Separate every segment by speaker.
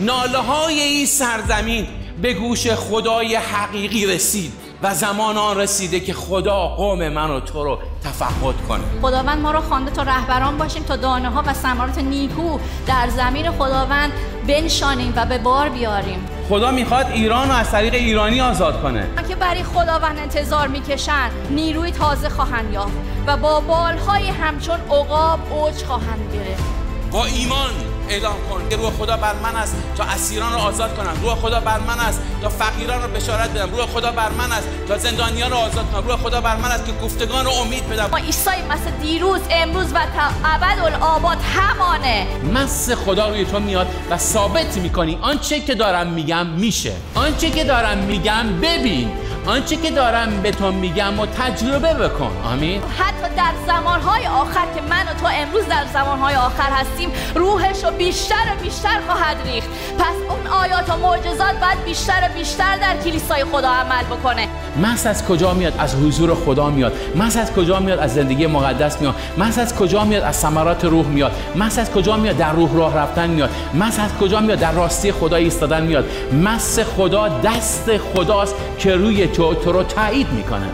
Speaker 1: ناله های این سرزمین به گوش خدای حقیقی رسید و زمان آن رسیده که خدا قوم من و تو رو تفقد کنه خداوند ما رو خوانده تا رهبران باشیم تا دانه ها و ثمرات نیکو در زمین خداوند بنشانیم و به بار بیاریم خدا میخواد ایران رو از طریق ایرانی آزاد کنه که برای خداوند انتظار میکشند نیروی تازه خواهند یافت و با بالهای همچون عقاب اوج خواهند گرفت با ایمان اعلام کن که روح خدا بر من است تا اسیران رو آزاد کنم روح خدا بر من است تا فقیران رو بشارت بدم روح خدا بر من است تا زندانیان رو آزاد کنم روح خدا بر من است که گفتگان رو امید بدم عیسی مسیح دیروز امروز و تا ابد آباد همانه مس خدا روی تو میاد و ثابت میکنی آنچه که دارم میگم میشه آنچه که دارم میگم ببین آنچه که دارم به تو میگم و تجربه بکن آمین حتی در زمانهای آخر که من و تو امروز در زمانهای آخر هستیم روحش رو بیشتر و بیشتر خواهد ریخت پس اون آیات و معجزات باید بیشتر و بیشتر در کلیسای خدا عمل بکنه مس از کجا میاد از حضور خدا میاد مس از کجا میاد از زندگی مقدس میاد مس از کجا میاد از ثمرات روح میاد مس از کجا میاد در روح راه رفتن میاد مس از کجا میاد در راستی خدا ایستادن میاد مس خدا دست خداست که روی تو رو تایید میکنم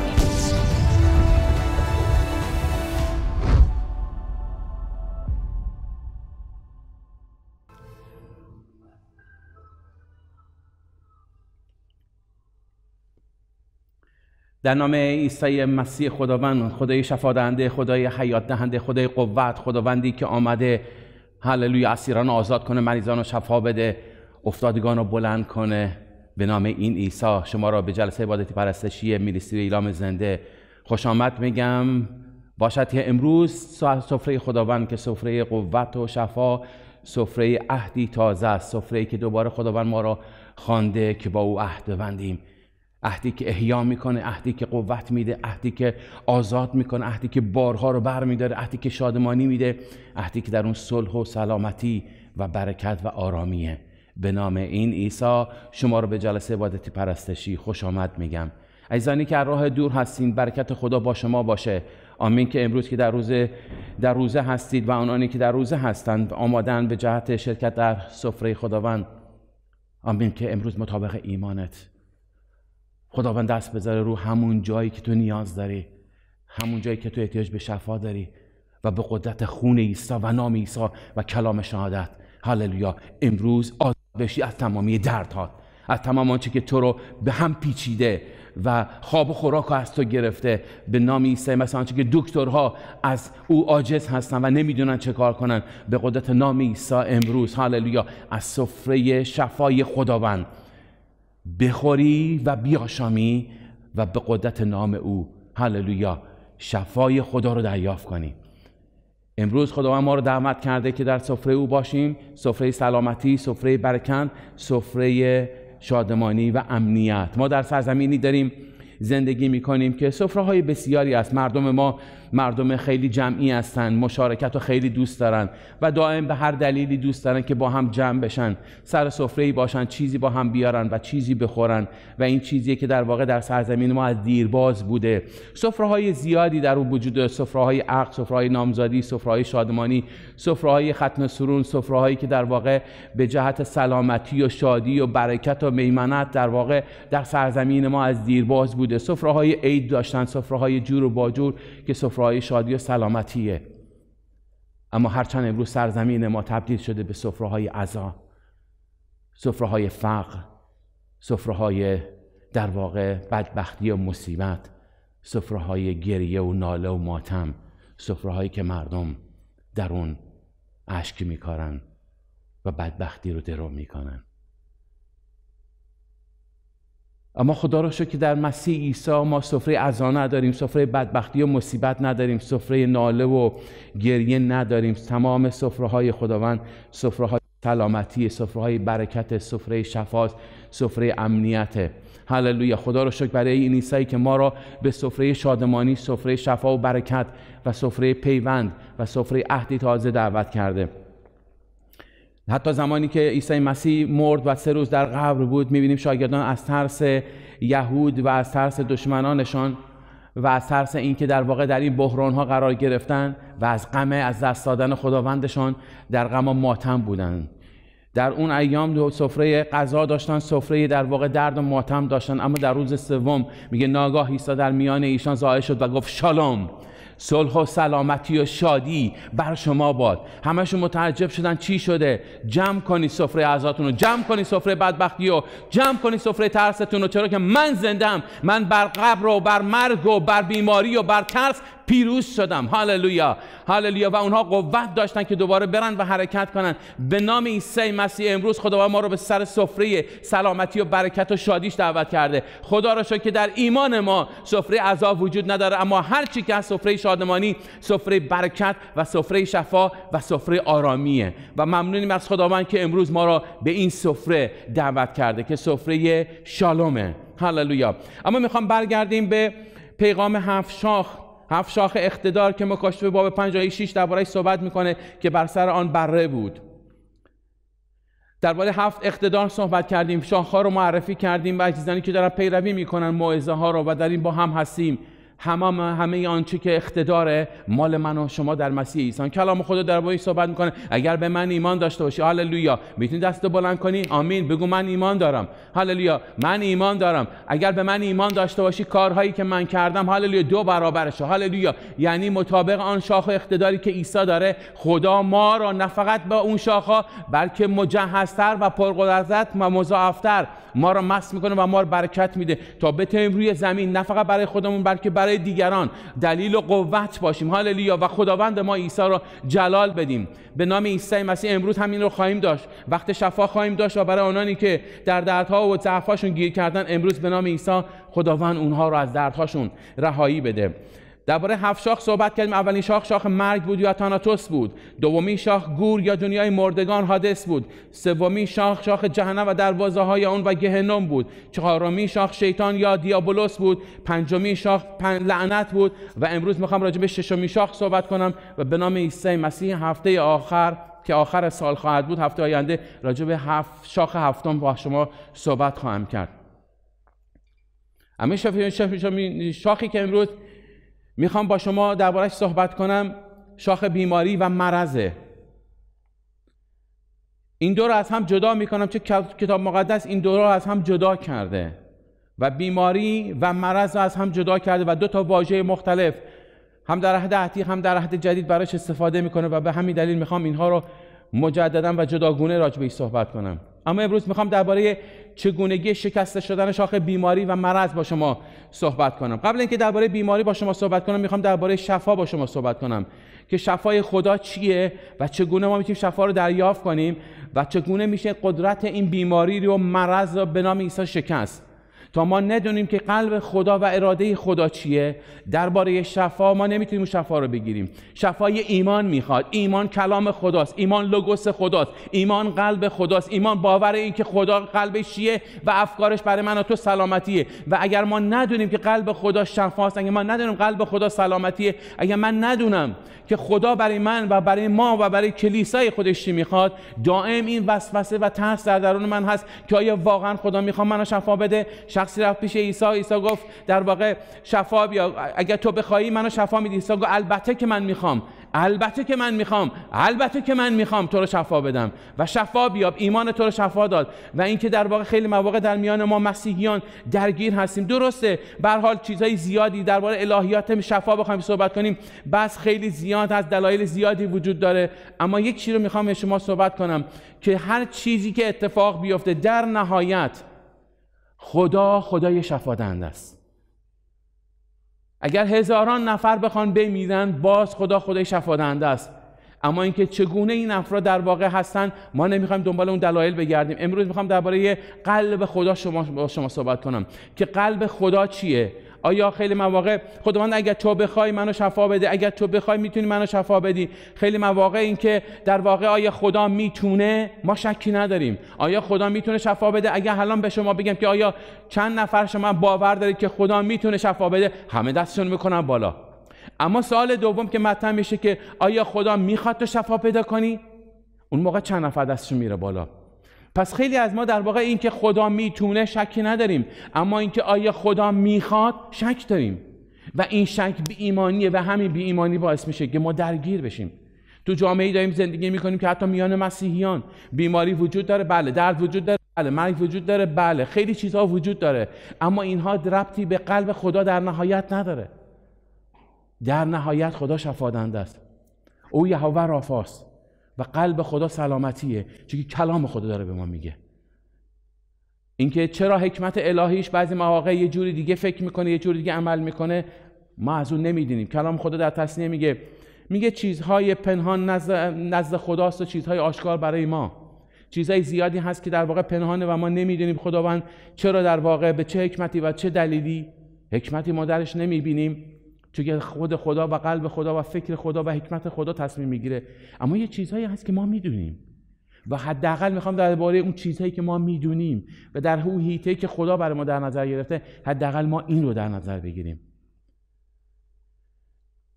Speaker 1: در نام عیسی مسیح خداوند خدای شفا دهنده خدای حیات دهنده خدای قوت خداوندی که آمده هللویا اسیران آزاد کنه مریضان رو شفا بده افتادگان رو بلند کنه به نام این عیسی شما را به جلسه عبادت پرستشی مینیستری ایلام زنده خوش آمد میگم باشد که امروز سفره خداوند که سفره قوت و شفا سفره عهدی تازه است سفره که دوباره خداوند ما را خوانده که با او عهد ببندیم عهدی که احیا میکنه عهدی که قوت میده عهدی که آزاد میکنه عهدی که بارها رو بر میداره عهدی که شادمانی میده عهدی که در اون صلح و سلامتی و برکت و آرامیه به نام این عیسی شما رو به جلسه عبادت پرستشی خوش آمد میگم عزیزانی که راه دور هستین برکت خدا با شما باشه آمین که امروز که در در روزه هستید و آنانی که در روزه هستند آمادن به جهت شرکت در سفره خداوند آمین که امروز مطابق ایمانت خداوند دست بذاره رو همون جایی که تو نیاز داری همون جایی که تو احتیاج به شفا داری و به قدرت خون عیسی و نام عیسی و کلام شهادت هللویا امروز بشی از تمامی دردهات از تمام آنچه که تو رو به هم پیچیده و خواب و خوراک از تو گرفته به نام عیسی مثل آنچه که دکترها از او عاجز هستن و نمیدونن چه کار کنن به قدرت نام عیسی امروز هاللویا از سفره شفای خداوند بخوری و بیاشامی و به قدرت نام او هللویا شفای خدا رو دریافت کنی امروز خداوند ما رو دعوت کرده که در سفره او باشیم سفره سلامتی سفره برکت سفره شادمانی و امنیت ما در سرزمینی داریم زندگی می کنیم که سفره های بسیاری از مردم ما مردم خیلی جمعی هستن مشارکت رو خیلی دوست دارن و دائم به هر دلیلی دوست دارن که با هم جمع بشن سر سفره باشن چیزی با هم بیارن و چیزی بخورن و این چیزی که در واقع در سرزمین ما از دیرباز بوده سفره های زیادی در اون وجود سفره های عقد سفره نامزادی سفره شادمانی سفره های ختن سرون سفره هایی که در واقع به جهت سلامتی و شادی و برکت و میمنت در واقع در سرزمین ما از دیرباز بوده سفره های عید داشتن سفره های جور و باجور که سفره سفرهای شادی و سلامتیه اما هرچند امروز سرزمین ما تبدیل شده به سفرهای عذا سفرهای فقر سفرهای در واقع بدبختی و مصیبت سفرهای گریه و ناله و ماتم سفرهایی که مردم در اون اشک میکارن و بدبختی رو درو میکنن اما خدا رو شکر که در مسیح عیسی ما سفره عزا نداریم سفره بدبختی و مصیبت نداریم سفره ناله و گریه نداریم تمام سفره های خداوند سفره های سلامتی سفره های برکت سفره شفاست سفره امنیته هللویا خدا رو شکر برای این عیسی که ما را به سفره شادمانی سفره شفا و برکت و سفره پیوند و سفره عهدی تازه دعوت کرده حتی زمانی که عیسی مسیح مرد و سه روز در قبر بود میبینیم شاگردان از ترس یهود و از ترس دشمنانشان و از ترس اینکه در واقع در این بحران ها قرار گرفتن و از غم از دست دادن خداوندشان در غم ماتم بودند در اون ایام دو سفره غذا داشتن سفره در واقع درد و ماتم داشتن اما در روز سوم میگه ناگاه عیسی در میان ایشان ظاهر شد و گفت شالوم صلح و سلامتی و شادی بر شما باد همشون متعجب شدن چی شده جمع کنی سفره عزاتون رو جمع کنی سفره بدبختی و جمع کنی سفره ترستون رو چرا که من زندم من بر قبر و بر مرگ و بر بیماری و بر ترس پیروز شدم هاللویا هاللویا و اونها قوت داشتن که دوباره برن و حرکت کنن به نام عیسی مسیح امروز خدا ما رو به سر سفره سلامتی و برکت و شادیش دعوت کرده خدا را شکر که در ایمان ما سفره عذاب وجود نداره اما هر چی که از سفره شادمانی سفره برکت و سفره شفا و سفره آرامیه و ممنونیم از خداوند که امروز ما را به این سفره دعوت کرده که سفره شالومه هاللویا اما میخوام برگردیم به پیغام هفت شاخ هفت شاخ اقتدار که مکاشفه باب 56 دربارهش صحبت میکنه که بر سر آن بره بود درباره هفت اقتدار صحبت کردیم شاخها رو معرفی کردیم و عزیزانی که دارن پیروی میکنن موعظه ها رو و در این با هم هستیم همه همه آنچه که اقتدار مال من و شما در مسیح عیسی کلام خدا درباره این صحبت میکنه اگر به من ایمان داشته باشی هللویا میتونی دست بلند کنی آمین بگو من ایمان دارم هللویا من ایمان دارم اگر به من ایمان داشته باشی کارهایی که من کردم هللویا دو برابرش هللویا یعنی مطابق آن شاخ اقتداری که عیسی داره خدا ما را نه فقط با اون شاخه بلکه مجهزتر و پرقدرت و مضاعفتر ما را مست میکنه و ما را برکت میده تا بتونیم روی زمین نه فقط برای خودمون بلکه برای دیگران دلیل و قوت باشیم هاللویا و خداوند ما عیسی را جلال بدیم به نام عیسی مسیح امروز همین رو خواهیم داشت وقت شفا خواهیم داشت و برای آنانی که در دردها و ضعفهاشون گیر کردن امروز به نام عیسی خداوند اونها رو از دردهاشون رهایی بده درباره هفت شاخ صحبت کردیم اولین شاخ شاخ مرگ بود یا تاناتوس بود دومی شاخ گور یا دنیای مردگان حادث بود سومی شاخ شاخ جهنم و دروازه های اون و گهنم بود چهارمی شاخ شیطان یا دیابولوس بود پنجمی شاخ پن... لعنت بود و امروز میخوام راجع به ششمی شاخ صحبت کنم و به نام عیسی مسیح هفته آخر که آخر سال خواهد بود هفته آینده راجع به هفت شاخ هفتم با شما صحبت خواهم کرد اما شاخی که امروز میخوام با شما دربارهش صحبت کنم شاخ بیماری و مرزه این دو رو از هم جدا میکنم چه کتاب مقدس این دو رو از هم جدا کرده و بیماری و مرض رو از هم جدا کرده و دو تا واژه مختلف هم در عهد عتیق هم در عهد جدید براش استفاده میکنه و به همین دلیل میخوام اینها رو مجددا و جداگونه بهش صحبت کنم اما امروز میخوام درباره چگونگی شکسته شدن شاخ بیماری و مرض با شما صحبت کنم قبل اینکه درباره بیماری با شما صحبت کنم میخوام درباره شفا با شما صحبت کنم که شفای خدا چیه و چگونه ما میتونیم شفا رو دریافت کنیم و چگونه میشه قدرت این بیماری رو مرض رو به نام عیسی شکست تا ما ندونیم که قلب خدا و اراده خدا چیه درباره شفا ما نمیتونیم شفا رو بگیریم شفای ایمان میخواد ایمان کلام خداست ایمان لوگوس خداست ایمان قلب خداست ایمان باور این که خدا قلبش چیه و افکارش برای من و تو سلامتیه و اگر ما ندونیم که قلب خدا شفاست اگر ما ندونیم قلب خدا سلامتیه اگر من ندونم که خدا برای من و برای ما و برای کلیسای خودش میخواد دائم این وسوسه و ترس در درون من هست که آیا واقعا خدا میخواد منو شفا بده شخصی رفت پیش عیسی عیسی گفت در واقع شفا بیا اگر تو بخوایی منو شفا میدی عیسی گفت البته که من میخوام البته که من میخوام البته که من میخوام تو رو شفا بدم و شفا بیاب ایمان تو رو شفا داد و اینکه در واقع خیلی مواقع در میان ما مسیحیان درگیر هستیم درسته به حال چیزهای زیادی درباره الهیات شفا بخوایم صحبت کنیم بس خیلی زیاد از دلایل زیادی وجود داره اما یک چیزی رو میخوام به شما صحبت کنم که هر چیزی که اتفاق بیفته در نهایت خدا خدای شفا است اگر هزاران نفر بخوان بمیرن باز خدا خدای شفا است اما اینکه چگونه این افراد در واقع هستن ما نمیخوایم دنبال اون دلایل بگردیم امروز میخوام درباره قلب خدا شما با شما صحبت کنم که قلب خدا چیه آیا خیلی مواقع خداوند اگر تو بخوای منو شفا بده اگر تو بخوای میتونی منو شفا بدی خیلی مواقع این که در واقع آیا خدا میتونه ما شکی نداریم آیا خدا میتونه شفا بده اگر الان به شما بگم که آیا چند نفر شما باور دارید که خدا میتونه شفا بده همه دستشون میکنن بالا اما سوال دوم که مطرح میشه که آیا خدا میخواد تو شفا پیدا کنی اون موقع چند نفر دستشون میره بالا پس خیلی از ما در واقع اینکه خدا میتونه شکی نداریم اما اینکه آیا خدا میخواد شک داریم و این شک بی ایمانیه و همین بی ایمانی باعث میشه که ما درگیر بشیم تو جامعه داریم زندگی میکنیم که حتی میان مسیحیان بیماری وجود داره بله درد وجود داره بله مرگ وجود داره بله خیلی چیزها وجود داره اما اینها ربطی به قلب خدا در نهایت نداره در نهایت خدا شفادنده است او یهوه رافاست و قلب خدا سلامتیه چون کلام خدا داره به ما میگه اینکه چرا حکمت الهیش بعضی مواقع یه جوری دیگه فکر میکنه یه جوری دیگه عمل میکنه ما از اون نمیدونیم کلام خدا در تصنیه میگه میگه چیزهای پنهان نزد, نزد خداست و چیزهای آشکار برای ما چیزهای زیادی هست که در واقع پنهانه و ما نمیدونیم خداوند چرا در واقع به چه حکمتی و چه دلیلی حکمتی ما درش نمیبینیم چون خود خدا و قلب خدا و فکر خدا و حکمت خدا تصمیم میگیره اما یه چیزهایی هست که ما میدونیم و حداقل میخوام درباره اون چیزهایی که ما میدونیم و در اون هیته که خدا برای ما در نظر گرفته حداقل ما این رو در نظر بگیریم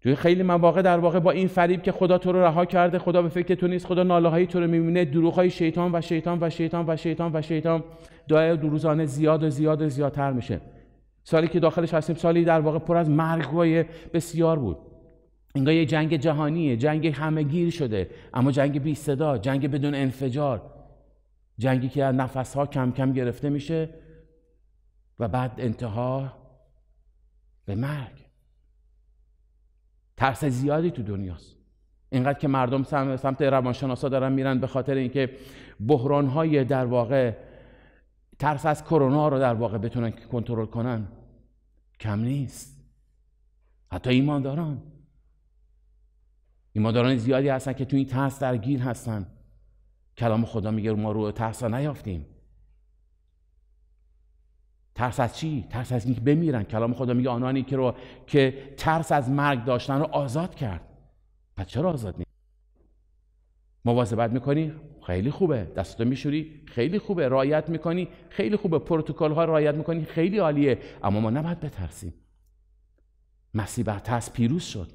Speaker 1: توی خیلی مواقع در واقع با این فریب که خدا تو رو رها کرده خدا به فکر تو نیست خدا ناله تو رو میبینه دروغ های شیطان و شیطان و شیطان و شیطان و شیطان دعای دروزانه زیاد و زیاد و زیادتر میشه سالی که داخلش هستیم سالی در واقع پر از مرگهای بسیار بود انگار یه جنگ جهانیه جنگ گیر شده اما جنگ بی صدا جنگ بدون انفجار جنگی که از نفسها کم کم گرفته میشه و بعد انتها به مرگ ترس زیادی تو دنیاست اینقدر که مردم سمت روانشناسا دارن میرن به خاطر اینکه بحران های در واقع ترس از کرونا رو در واقع بتونن کنترل کنن کم نیست حتی ایمانداران ایمانداران زیادی هستن که تو این ترس درگیر هستن کلام خدا میگه ما رو ترس نیافتیم ترس از چی؟ ترس از اینکه بمیرن کلام خدا میگه آنانی که رو که ترس از مرگ داشتن رو آزاد کرد پس چرا آزاد نیست؟ مواظبت میکنی خیلی خوبه دستتو میشوری خیلی خوبه رایت میکنی خیلی خوبه پروتکل ها رایت میکنی خیلی عالیه اما ما نباید بترسیم مسیح بر ترس پیروز شد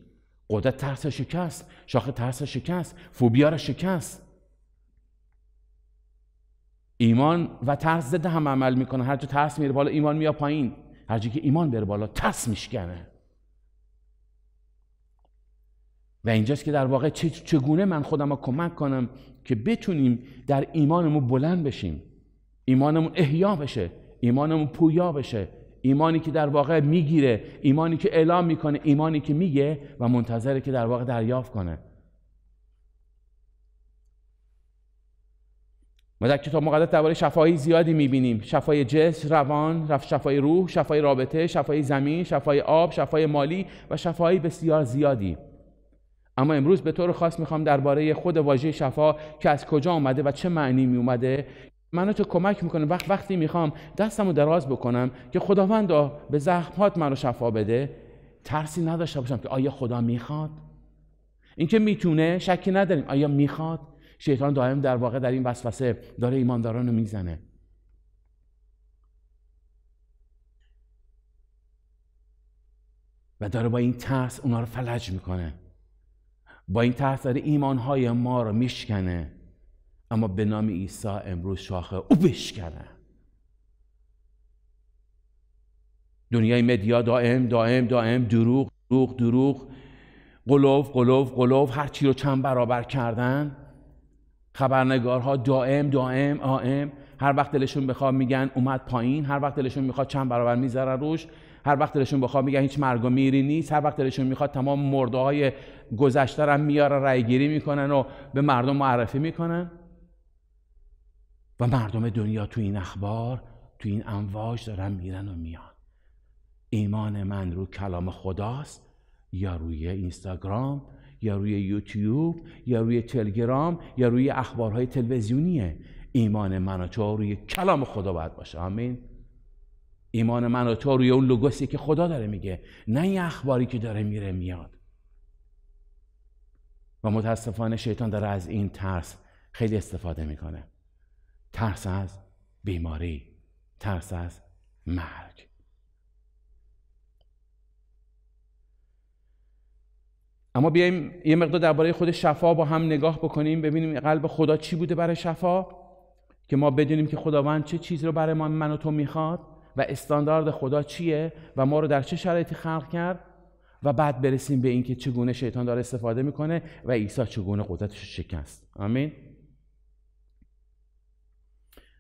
Speaker 1: قدرت ترس شکست شاخ ترس شکست فوبیا را شکست ایمان و ترس ضد هم عمل میکنه هر جا ترس میره بالا ایمان میاد پایین هر که ایمان بره بالا ترس میشکنه و اینجاست که در واقع چگونه من خودم رو کمک کنم که بتونیم در ایمانمون بلند بشیم ایمانمون احیا بشه ایمانمون پویا بشه ایمانی که در واقع میگیره ایمانی که اعلام میکنه ایمانی که میگه و منتظره که در واقع دریافت کنه ما در کتاب مقدس درباره شفایی زیادی میبینیم شفای جسم روان رفت شفای روح شفای رابطه شفای زمین شفای آب شفای مالی و شفای بسیار زیادی اما امروز به طور خاص میخوام درباره خود واژه شفا که از کجا آمده و چه معنی میومده منو تو کمک میکنه وقت وقتی میخوام دستم رو دراز بکنم که خداوند به زخمات من شفا بده ترسی نداشته باشم که آیا خدا میخواد اینکه میتونه شکی نداریم آیا میخواد شیطان دائم در واقع در این وسوسه داره ایمانداران رو میزنه و داره با این ترس اونا رو فلج میکنه با این تحصیل های ما رو میشکنه اما به نام عیسی امروز شاخه او بشکنه دنیای مدیا دائم دائم دائم دروغ دروغ دروغ قلوف قلوف قلوف هر چی رو چند برابر کردن خبرنگارها دائم دائم آئم هر وقت دلشون بخواد میگن اومد پایین هر وقت دلشون میخواد چند برابر میذارن روش هر وقت دلشون بخواد میگن هیچ مرگ و میری نیست هر وقت دلشون میخواد تمام مرده های گذشته رو رای گیری میکنن و به مردم معرفی میکنن و مردم دنیا تو این اخبار تو این امواج دارن میرن و میان ایمان من رو کلام خداست یا روی اینستاگرام یا روی یوتیوب یا روی تلگرام یا روی اخبارهای تلویزیونیه ایمان من و تو روی کلام خدا باید باشه آمین ایمان من و تو روی اون لوگوسی که خدا داره میگه نه این اخباری که داره میره میاد و متاسفانه شیطان داره از این ترس خیلی استفاده میکنه ترس از بیماری ترس از مرگ اما بیایم یه مقدار درباره خود شفا با هم نگاه بکنیم ببینیم قلب خدا چی بوده برای شفا که ما بدونیم که خداوند چه چیزی رو برای من و تو میخواد و استاندارد خدا چیه و ما رو در چه شرایطی خلق کرد و بعد برسیم به اینکه چگونه شیطان داره استفاده میکنه و عیسی چگونه قدرتش شکست آمین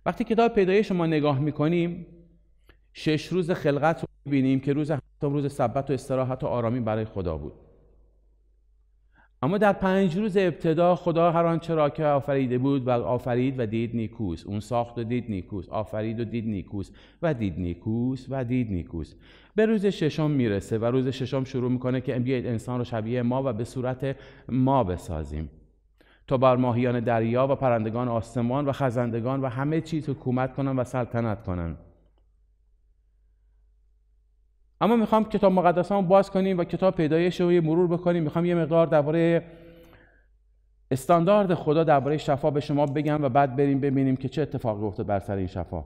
Speaker 1: وقتی کتاب پیدایش ما نگاه میکنیم شش روز خلقت رو میبینیم که روز هفتم روز سبت و استراحت و آرامی برای خدا بود اما در پنج روز ابتدا خدا هر آنچه را که آفریده بود و آفرید و دید نیکوس اون ساخت و دید نیکوس آفرید و دید نیکوس و دید نیکوس و دید نیکوس به روز ششم میرسه و روز ششم شروع میکنه که بیایید انسان رو شبیه ما و به صورت ما بسازیم تا بر ماهیان دریا و پرندگان آسمان و خزندگان و همه چیز حکومت کنن و سلطنت کنن اما میخوام کتاب مقدس رو باز کنیم و کتاب پیدایش رو مرور بکنیم میخوام یه مقدار درباره استاندارد خدا درباره شفا به شما بگم و بعد بریم ببینیم که چه اتفاقی افتاد بر سر این شفا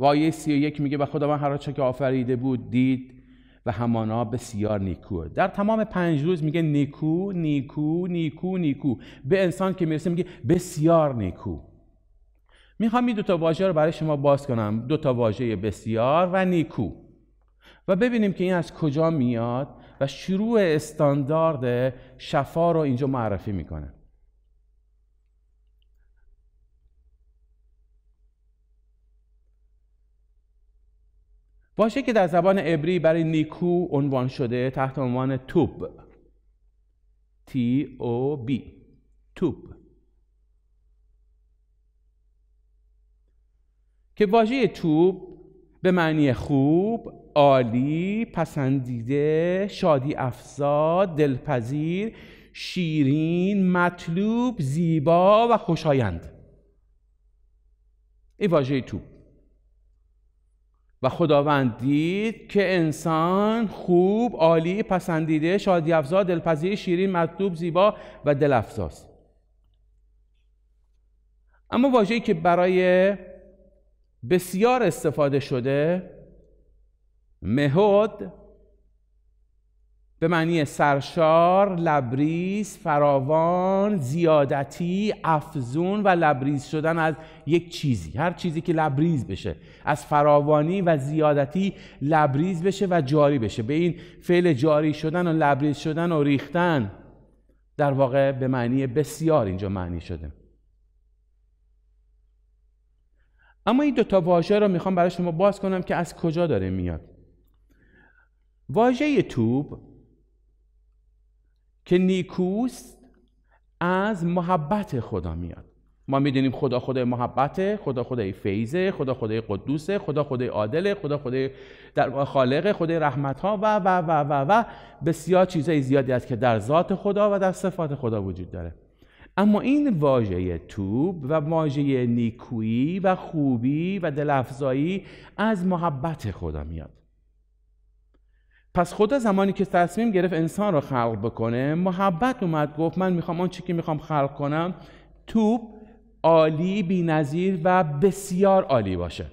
Speaker 1: و آیه سی و یک میگه و خداوند هر که آفریده بود دید و همانا بسیار نیکو در تمام پنج روز میگه نیکو نیکو نیکو نیکو به انسان که میرسه میگه بسیار نیکو میخوام این دو تا واژه رو برای شما باز کنم دو تا واژه بسیار و نیکو و ببینیم که این از کجا میاد و شروع استاندارد شفا رو اینجا معرفی میکنه واژه که در زبان عبری برای نیکو عنوان شده تحت عنوان توب T او B توب که واژه توب به معنی خوب، عالی، پسندیده، شادی افزا، دلپذیر، شیرین، مطلوب، زیبا و خوشایند این واژه توب و خداوند دید که انسان خوب، عالی، پسندیده، شادی افزا، دلپذیر، شیرین، مطلوب، زیبا و دل افزاست. اما واژه‌ای که برای بسیار استفاده شده مهود به معنی سرشار، لبریز، فراوان، زیادتی، افزون و لبریز شدن از یک چیزی هر چیزی که لبریز بشه از فراوانی و زیادتی لبریز بشه و جاری بشه به این فعل جاری شدن و لبریز شدن و ریختن در واقع به معنی بسیار اینجا معنی شده اما این دوتا واژه رو میخوام برای شما باز کنم که از کجا داره میاد واژه توب که نیکوست از محبت خدا میاد ما میدونیم خدا خدای محبته خدا خدای فیضه خدا خدای قدوسه خدا خدای عادله خدا خدای در خالقه خدای رحمت ها و و و و و بسیار چیزهای زیادی است که در ذات خدا و در صفات خدا وجود داره اما این واژه توب و واژه نیکویی و خوبی و دلافزایی از محبت خدا میاد پس خدا زمانی که تصمیم گرفت انسان رو خلق بکنه محبت اومد گفت من میخوام آن چی که میخوام خلق کنم توب عالی بینظیر و بسیار عالی باشه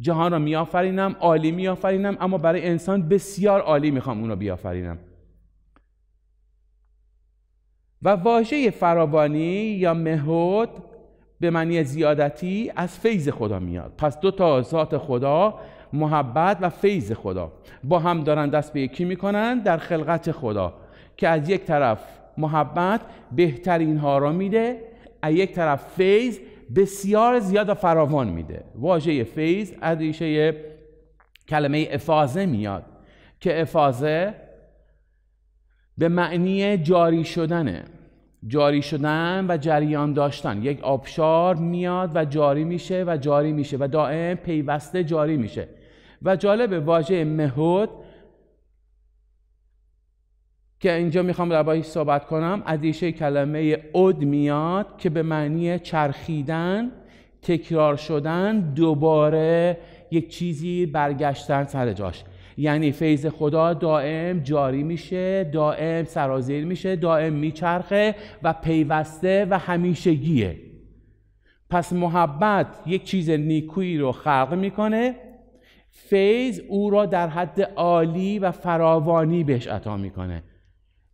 Speaker 1: جهان رو میآفرینم عالی میآفرینم اما برای انسان بسیار عالی میخوام اون رو بیافرینم و واژه فراوانی یا مهود به معنی زیادتی از فیض خدا میاد پس دو تا ذات خدا محبت و فیض خدا با هم دارن دست به یکی میکنن در خلقت خدا که از یک طرف محبت بهترین ها را میده از یک طرف فیض بسیار زیاد و فراوان میده واژه فیض از ریشه کلمه افاظه میاد که افاظه به معنی جاری شدنه جاری شدن و جریان داشتن یک آبشار میاد و جاری میشه و جاری میشه و دائم پیوسته جاری میشه و جالب واژه مهود که اینجا میخوام در صحبت کنم از ایشه کلمه اد میاد که به معنی چرخیدن تکرار شدن دوباره یک چیزی برگشتن سر جاش یعنی فیض خدا دائم جاری میشه دائم سرازیر میشه دائم میچرخه و پیوسته و همیشگیه پس محبت یک چیز نیکویی رو خلق میکنه فیض او را در حد عالی و فراوانی بهش عطا میکنه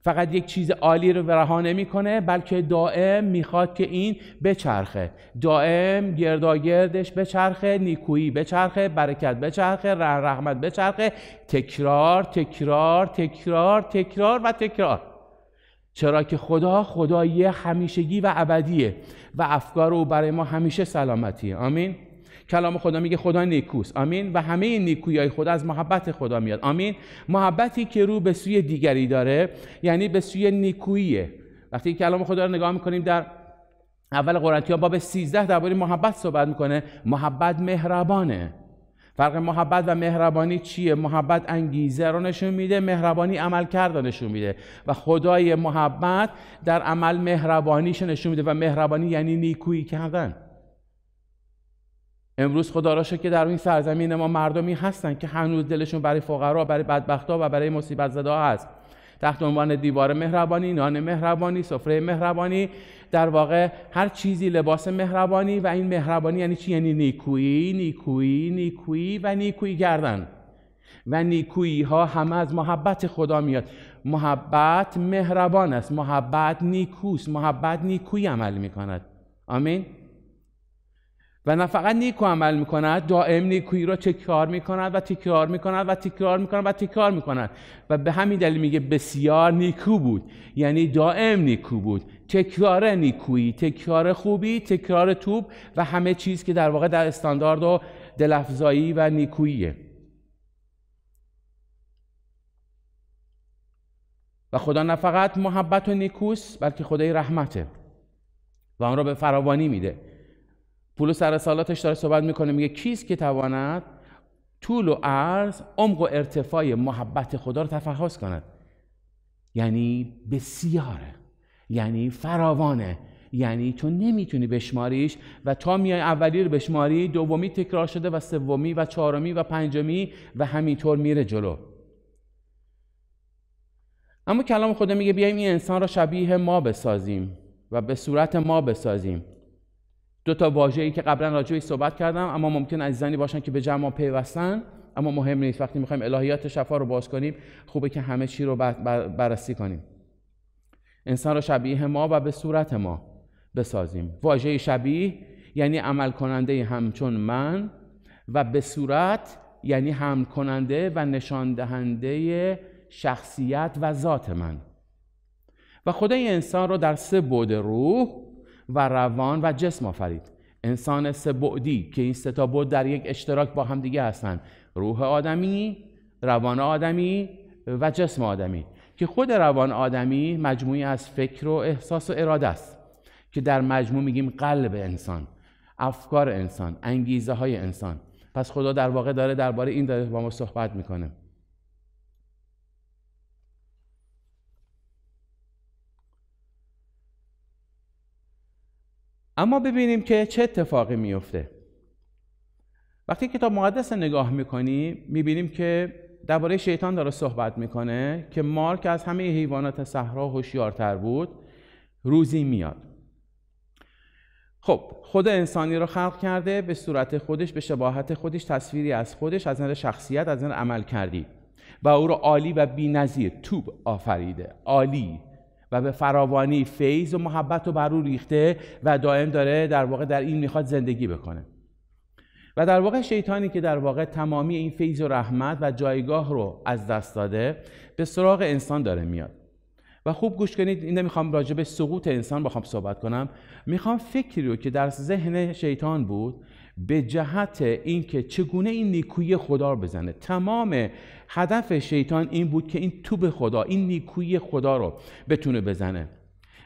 Speaker 1: فقط یک چیز عالی رو رها نمیکنه بلکه دائم میخواد که این بچرخه دائم گرداگردش بچرخه نیکویی بچرخه برکت بچرخه رحمت بچرخه تکرار تکرار تکرار تکرار و تکرار چرا که خدا خدای همیشگی و ابدیه و افکار او برای ما همیشه سلامتیه آمین کلام خدا میگه خدا نیکوست آمین و همه نیکویی های خدا از محبت خدا میاد آمین محبتی که رو به سوی دیگری داره یعنی به سوی نیکوییه وقتی کلام خدا رو نگاه میکنیم در اول قرنتیان باب 13 درباره محبت صحبت میکنه محبت مهربانه فرق محبت و مهربانی چیه محبت انگیزه رو نشون میده مهربانی عمل کرده نشون میده و خدای محبت در عمل مهربانیش نشون میده و مهربانی یعنی نیکویی کردن امروز خدا را که در این سرزمین ما مردمی هستند که هنوز دلشون برای فقرا برای بدبختا و برای مصیبت زده هست تحت عنوان دیوار مهربانی، نان مهربانی، سفره مهربانی، در واقع هر چیزی لباس مهربانی و این مهربانی یعنی چی؟ یعنی نیکویی، نیکویی، نیکویی و نیکویی کردن. و نیکویی ها همه از محبت خدا میاد محبت مهربان است محبت نیکوس محبت نیکویی عمل میکند آمین و نه فقط نیکو عمل میکند دائم نیکویی را تکرار میکند و تکرار میکند و تکرار میکند و تکرار میکند و به همین دلیل میگه بسیار نیکو بود یعنی دائم نیکو بود تکرار نیکویی تکرار خوبی تکرار توب و همه چیز که در واقع در استاندارد و دلافزایی و نیکوییه و خدا نه فقط محبت و نیکوست بلکه خدای رحمته و آن را به فراوانی میده پولو سر سالاتش داره صحبت میکنه میگه کیست که تواند طول و عرض عمق و ارتفاع محبت خدا رو تفحص کند یعنی بسیاره یعنی فراوانه یعنی تو نمیتونی بشماریش و تا میای اولی رو بشماری دومی تکرار شده و سومی و چهارمی و پنجمی و همینطور میره جلو اما کلام خدا میگه بیایم این انسان را شبیه ما بسازیم و به صورت ما بسازیم دو تا واژه‌ای که قبلا راجعش صحبت کردم اما ممکن عزیزانی باشن که به جمع پیوستن اما مهم نیست وقتی میخوایم الهیات شفا رو باز کنیم خوبه که همه چی رو بررسی کنیم انسان رو شبیه ما و به صورت ما بسازیم واژه شبیه یعنی عمل کننده همچون من و به صورت یعنی هم کننده و نشان دهنده شخصیت و ذات من و خدای انسان رو در سه بود روح و روان و جسم آفرید انسان سه بعدی که این سه تا بعد در یک اشتراک با هم دیگه هستن روح آدمی روان آدمی و جسم آدمی که خود روان آدمی مجموعی از فکر و احساس و اراده است که در مجموع میگیم قلب انسان افکار انسان انگیزه های انسان پس خدا در واقع داره درباره این داره با ما صحبت میکنه اما ببینیم که چه اتفاقی میفته وقتی کتاب مقدس نگاه میکنی، میبینیم که درباره شیطان داره صحبت میکنه که مار که از همه حیوانات صحرا هوشیارتر بود روزی میاد خب خود انسانی رو خلق کرده به صورت خودش به شباهت خودش تصویری از خودش از نظر شخصیت از نظر عمل کردی و او رو عالی و بی‌نظیر توب آفریده عالی و به فراوانی فیض و محبت رو بر او ریخته و دائم داره در واقع در این میخواد زندگی بکنه و در واقع شیطانی که در واقع تمامی این فیض و رحمت و جایگاه رو از دست داده به سراغ انسان داره میاد و خوب گوش کنید این نمیخوام راجع به سقوط انسان بخوام صحبت کنم میخوام فکری رو که در ذهن شیطان بود به جهت اینکه چگونه این نیکویی خدا رو بزنه تمام هدف شیطان این بود که این توب خدا این نیکوی خدا رو بتونه بزنه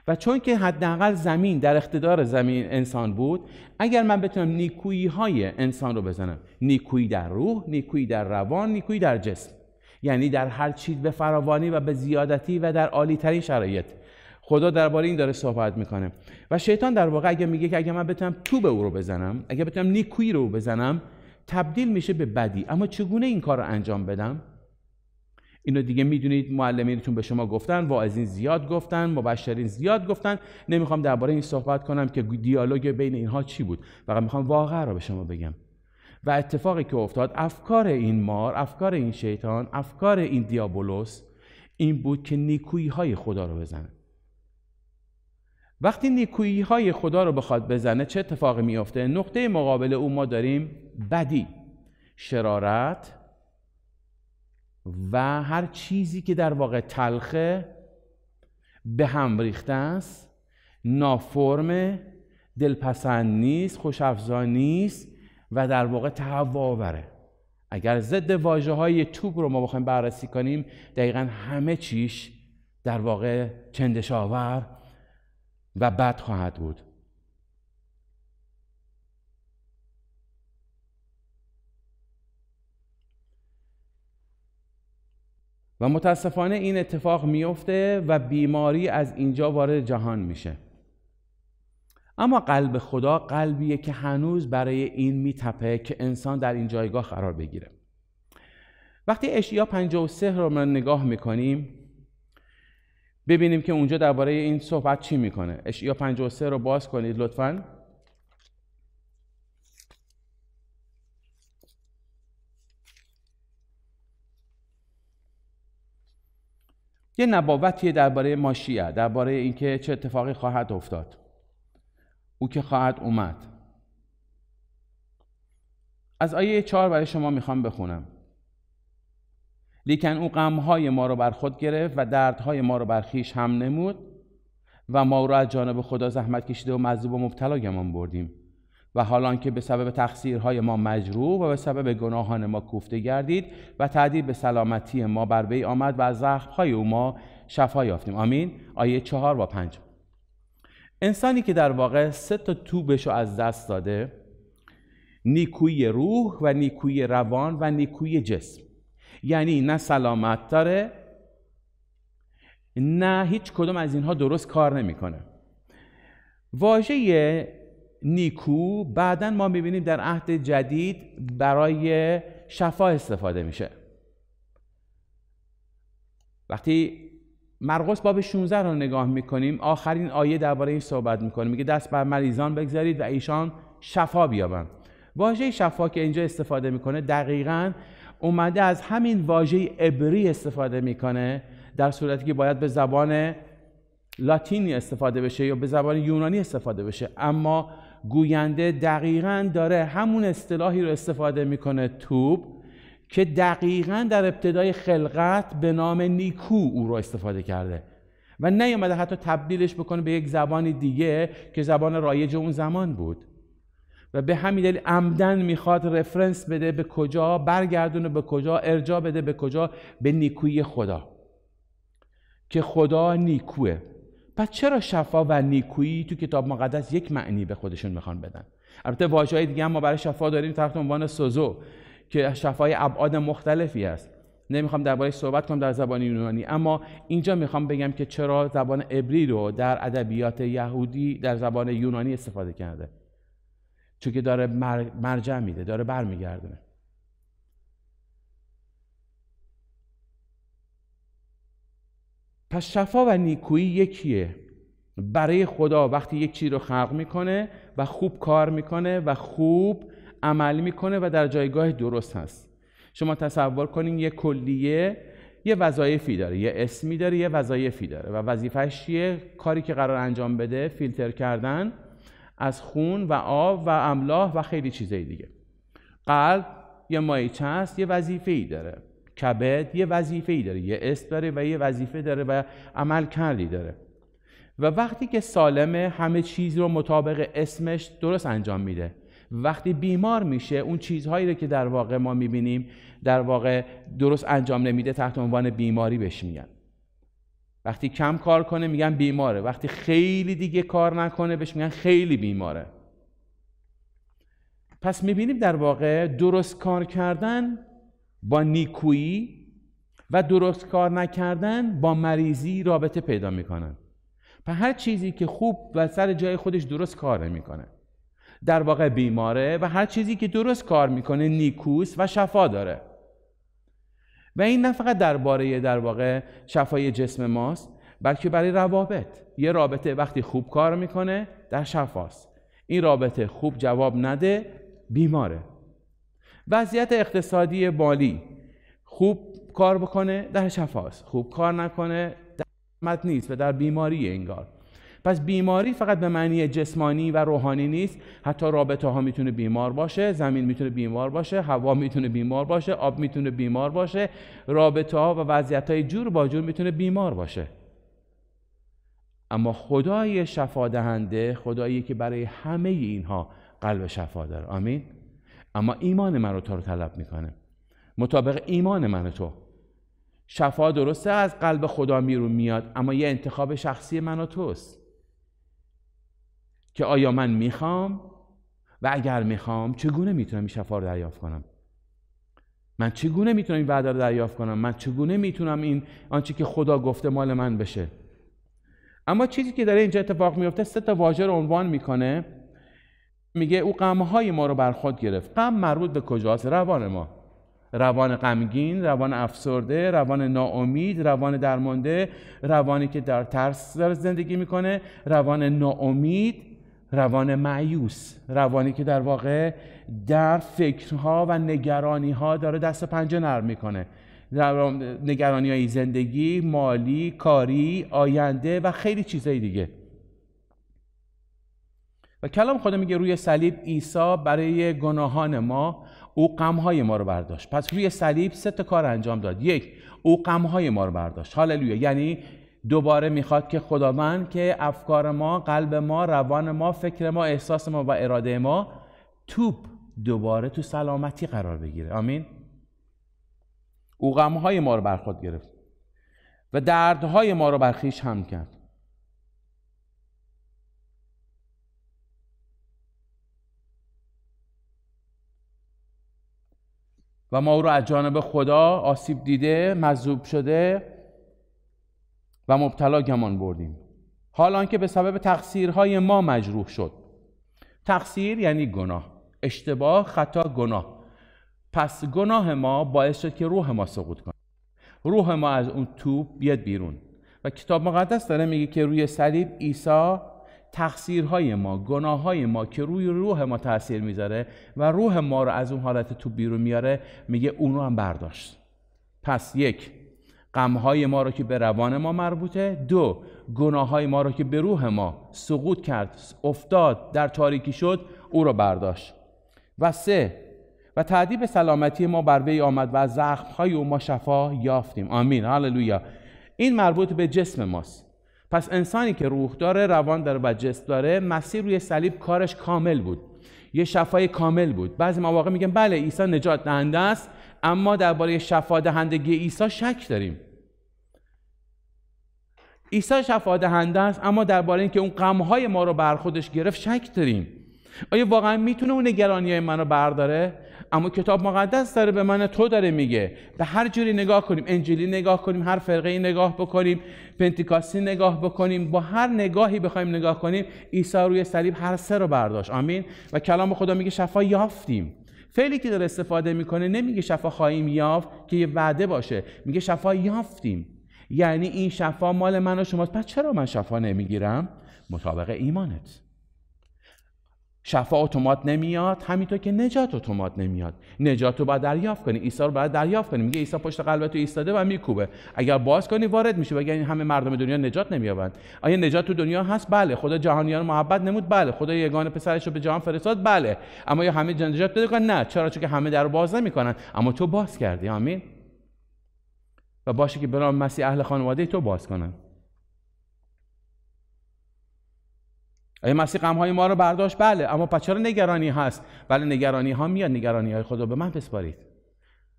Speaker 1: و چون که حداقل زمین در اقتدار زمین انسان بود اگر من بتونم نیکویی های انسان رو بزنم نیکویی در روح نیکویی در روان نیکویی در جسم یعنی در هر چیز به فراوانی و به زیادتی و در عالی ترین شرایط خدا درباره این داره صحبت میکنه و شیطان در واقع اگه میگه که اگه من بتونم تو به او رو بزنم اگه بتونم نیکویی رو بزنم تبدیل میشه به بدی اما چگونه این کار رو انجام بدم اینو دیگه میدونید معلمینتون به شما گفتن واعظین زیاد گفتن مبشرین زیاد گفتن نمیخوام درباره این صحبت کنم که دیالوگ بین اینها چی بود فقط میخوام واقع رو به شما بگم و اتفاقی که افتاد افکار این مار افکار این شیطان افکار این دیابولوس این بود که نیکویی های خدا رو بزنه وقتی نیکویی های خدا رو بخواد بزنه چه اتفاقی میافته نقطه مقابل او ما داریم بدی شرارت و هر چیزی که در واقع تلخه به هم ریخته است نافرم دلپسند نیست خوشافزا نیست و در واقع تهوع آوره اگر ضد واژه های توپ رو ما بخوایم بررسی کنیم دقیقا همه چیش در واقع چندش آور و بد خواهد بود و متاسفانه این اتفاق میفته و بیماری از اینجا وارد جهان میشه اما قلب خدا قلبیه که هنوز برای این میتپه که انسان در این جایگاه قرار بگیره وقتی اشیا 53 رو من نگاه میکنیم ببینیم که اونجا درباره این صحبت چی میکنه اشیا 53 رو باز کنید لطفاً یه نبوتی درباره ماشیه درباره اینکه چه اتفاقی خواهد افتاد او که خواهد اومد از آیه چهار برای شما میخوام بخونم لیکن او غمهای ما رو بر خود گرفت و دردهای ما رو بر خیش هم نمود و ما رو از جانب خدا زحمت کشیده و مذوب و مبتلا گمان بردیم و حالان که به سبب تقصیرهای ما مجروح و به سبب گناهان ما کوفته گردید و تعدیر به سلامتی ما بر وی آمد و از زخمهای او ما شفا یافتیم آمین آیه چهار و پنج انسانی که در واقع سه تا توبش رو از دست داده نیکوی روح و نیکوی روان و نیکوی جسم یعنی نه سلامت داره نه هیچ کدوم از اینها درست کار نمیکنه واژه نیکو بعدا ما میبینیم در عهد جدید برای شفا استفاده میشه وقتی مرقس باب 16 رو نگاه میکنیم آخرین آیه درباره این صحبت میکنه میگه دست بر مریضان بگذارید و ایشان شفا بیابند واژه شفا که اینجا استفاده میکنه دقیقا اومده از همین واژه عبری استفاده میکنه در صورتی که باید به زبان لاتینی استفاده بشه یا به زبان یونانی استفاده بشه اما گوینده دقیقا داره همون اصطلاحی رو استفاده میکنه توب که دقیقا در ابتدای خلقت به نام نیکو او رو استفاده کرده و نیومده حتی تبدیلش بکنه به یک زبان دیگه که زبان رایج اون زمان بود و به همین دلیل عمدن میخواد رفرنس بده به کجا برگردونه به کجا ارجا بده به کجا به نیکوی خدا که خدا نیکوه پس چرا شفا و نیکویی تو کتاب مقدس یک معنی به خودشون میخوان بدن البته واژهای دیگه هم ما برای شفا داریم تحت عنوان سوزو که شفای ابعاد مختلفی است نمیخوام درباره صحبت کنم در زبان یونانی اما اینجا میخوام بگم که چرا زبان عبری رو در ادبیات یهودی در زبان یونانی استفاده کرده چون که داره مرجع میده داره برمیگردونه پس شفا و نیکویی یکیه برای خدا وقتی یک چیز رو خلق میکنه و خوب کار میکنه و خوب عمل میکنه و در جایگاه درست هست شما تصور کنین یه کلیه یه وظایفی داره یه اسمی داره یه وظایفی داره و وظیفش یه کاری که قرار انجام بده فیلتر کردن از خون و آب و املاح و خیلی چیزهای دیگه قلب یه مایچه است یه وظیفه ای داره کبد یه وظیفه ای داره یه اسم داره و یه وظیفه داره و عمل کردی داره و وقتی که سالمه همه چیز رو مطابق اسمش درست انجام میده وقتی بیمار میشه اون چیزهایی رو که در واقع ما میبینیم در واقع درست انجام نمیده تحت عنوان بیماری بهش میگن وقتی کم کار کنه میگن بیماره وقتی خیلی دیگه کار نکنه بهش میگن خیلی بیماره پس میبینیم در واقع درست کار کردن با نیکویی و درست کار نکردن با مریضی رابطه پیدا میکنن پس هر چیزی که خوب و سر جای خودش درست کار میکنه در واقع بیماره و هر چیزی که درست کار میکنه نیکوس و شفا داره و این نه فقط درباره در واقع شفای جسم ماست بلکه برای روابط یه رابطه وقتی خوب کار میکنه در شفاست این رابطه خوب جواب نده بیماره وضعیت اقتصادی بالی، خوب کار بکنه در شفاست خوب کار نکنه در نیست و در بیماری انگار پس بیماری فقط به معنی جسمانی و روحانی نیست حتی رابطه ها میتونه بیمار باشه زمین میتونه بیمار باشه هوا میتونه بیمار باشه آب میتونه بیمار باشه رابطه ها و وضعیت های جور با جور میتونه بیمار باشه اما خدای شفا دهنده خدایی که برای همه اینها قلب شفا داره آمین اما ایمان من رو تو رو طلب میکنه مطابق ایمان من تو شفا درسته از قلب خدا میرون میاد اما یه انتخاب شخصی من توست که آیا من میخوام و اگر میخوام چگونه میتونم این شفا رو دریافت کنم من چگونه میتونم این وعده رو دریافت کنم من چگونه میتونم این آنچه که خدا گفته مال من بشه اما چیزی که داره اینجا اتفاق میفته سه تا واژه رو عنوان میکنه میگه او غمهای ما رو بر خود گرفت غم مربوط به کجاست روان ما روان غمگین روان افسرده روان ناامید روان درمانده روانی که در ترس زندگی میکنه روان ناامید روان معیوس روانی که در واقع در فکرها و نگرانیها داره دست پنجه نرم میکنه نگرانی های زندگی مالی کاری آینده و خیلی چیزهای دیگه و کلام خدا میگه روی صلیب عیسی برای گناهان ما او غمهای ما رو برداشت پس روی صلیب سه تا کار انجام داد یک او غمهای ما رو برداشت هاللویا یعنی دوباره میخواد که خداوند که افکار ما قلب ما روان ما فکر ما احساس ما و اراده ما توپ دوباره تو سلامتی قرار بگیره آمین او غمهای ما رو بر خود گرفت و دردهای ما رو برخیش هم کرد و ما او را از جانب خدا آسیب دیده مذوب شده و مبتلا گمان بردیم حال آنکه به سبب تقصیرهای ما مجروح شد تقصیر یعنی گناه اشتباه خطا گناه پس گناه ما باعث شد که روح ما سقوط کنه روح ما از اون توپ بیاد بیرون و کتاب مقدس داره میگه که روی صلیب عیسی تقصیرهای ما گناههای ما که روی روح ما تاثیر میذاره و روح ما رو از اون حالت تو بیرون میاره میگه اونو رو هم برداشت پس یک غمهای ما رو که به روان ما مربوطه دو گناههای ما رو که به روح ما سقوط کرد افتاد در تاریکی شد او را برداشت و سه و تعدیب سلامتی ما بر وی آمد و زخم های او ما شفا یافتیم آمین هاللویا این مربوط به جسم ماست پس انسانی که روح داره روان داره و جسم داره مسیر روی صلیب کارش کامل بود یه شفای کامل بود بعضی مواقع میگن بله عیسی نجات دهنده است اما درباره شفا دهندگی عیسی شک داریم عیسی شفا دهنده است اما درباره اینکه اون قمهای ما رو بر خودش گرفت شک داریم آیا واقعا میتونه اون نگرانی های من رو برداره اما کتاب مقدس داره به من تو داره میگه به هر جوری نگاه کنیم انجیلی نگاه کنیم هر فرقه ای نگاه بکنیم پنتیکاسی نگاه بکنیم با هر نگاهی بخوایم نگاه کنیم عیسی روی صلیب هر سه رو برداشت آمین و کلام خدا میگه شفا یافتیم فعلی که داره استفاده میکنه نمیگه شفا خواهیم یافت که یه وعده باشه میگه شفا یافتیم یعنی این شفا مال من و شماست پس چرا من شفا نمیگیرم مطابق ایمانت شفا اتومات نمیاد همینطور که نجات اتومات نمیاد نجات رو باید دریافت کنی عیسی رو باید دریافت کنی میگه عیسی پشت قلب تو ایستاده و میکوبه اگر باز کنی وارد میشه وگرنه همه مردم دنیا نجات نمییابند آیا نجات تو دنیا هست بله خدا جهانیان محبت نمود بله خدا یگان پسرش رو به جهان فرستاد بله اما یا همه نجات بده کن نه چرا چون که همه در باز نمیکنن اما تو باز کردی آمین و باشه که برام مسیح اهل خانواده تو باز کنن ای مسیح غم های ما رو برداشت بله اما پس چرا نگرانی هست بله نگرانی ها میاد نگرانی های خدا به من بسپارید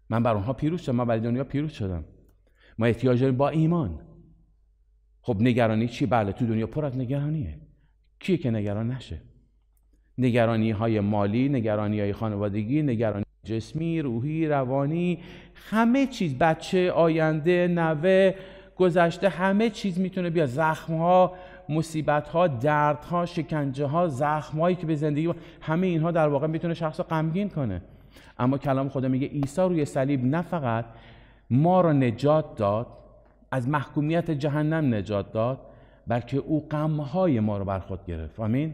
Speaker 1: من بر اونها پیروز شدم من برای دنیا پیروز شدم ما احتیاج داریم با ایمان خب نگرانی چی بله تو دنیا پر از نگرانیه کیه که نگران نشه نگرانی های مالی نگرانی های خانوادگی نگرانی جسمی روحی روانی همه چیز بچه آینده نوه گذشته همه چیز میتونه بیا زخم ها مصیبت ها درد ها شکنجه ها زخم هایی که به زندگی همه اینها در واقع میتونه شخص رو غمگین کنه اما کلام خدا میگه عیسی روی صلیب نه فقط ما رو نجات داد از محکومیت جهنم نجات داد بلکه او های ما رو بر خود گرفت آمین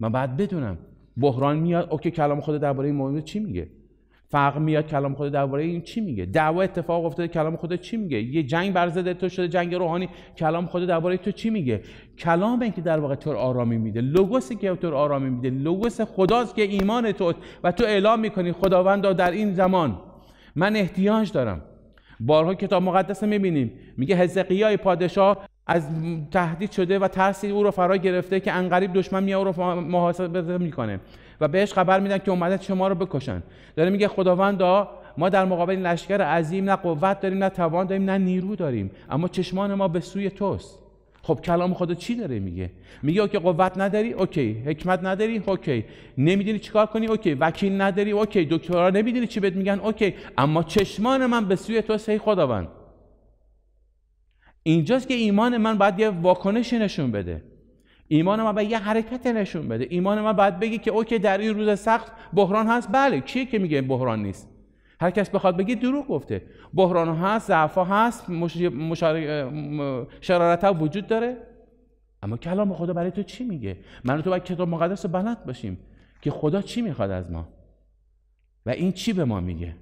Speaker 1: من بعد بدونم بحران میاد اوکی کلام خدا درباره این موضوع چی میگه فرق میاد کلام خدا درباره این چی میگه دعوا اتفاق افتاده کلام خدا چی میگه یه جنگ بر ضد تو شده جنگ روحانی کلام خدا درباره تو چی میگه کلام که در واقع تو آرامی میده لوگوسی که تو آرامی میده لوگوس خداست که ایمان تو و تو اعلام میکنی خداوند در این زمان من احتیاج دارم بارها کتاب مقدس میبینیم میگه حزقیای پادشاه از تهدید شده و ترسی او رو فرا گرفته که انقریب دشمن میاد او رو محاسبه میکنه و بهش خبر میدن که اومدن شما رو بکشن داره میگه خداوند ما در مقابل لشکر عظیم نه قوت داریم نه توان داریم نه نیرو داریم اما چشمان ما به سوی توست خب کلام خدا چی داره میگه میگه اوکی قوت نداری اوکی حکمت نداری اوکی نمیدونی چیکار کنی اوکی وکیل نداری اوکی دکترا نمیدونی چی بهت میگن اوکی اما چشمان من به سوی توست، ای خداوند اینجاست که ایمان من باید یه واکنشی نشون بده ایمان ما باید یه حرکت نشون بده ایمان ما باید بگی که اوکی در این روز سخت بحران هست بله کیه که میگه بحران نیست هر کس بخواد بگه دروغ گفته بحران هست ضعف هست مش شرارت ها وجود داره اما کلام خدا برای تو چی میگه منو تو باید کتاب مقدس رو بلد باشیم که خدا چی میخواد از ما و این چی به ما میگه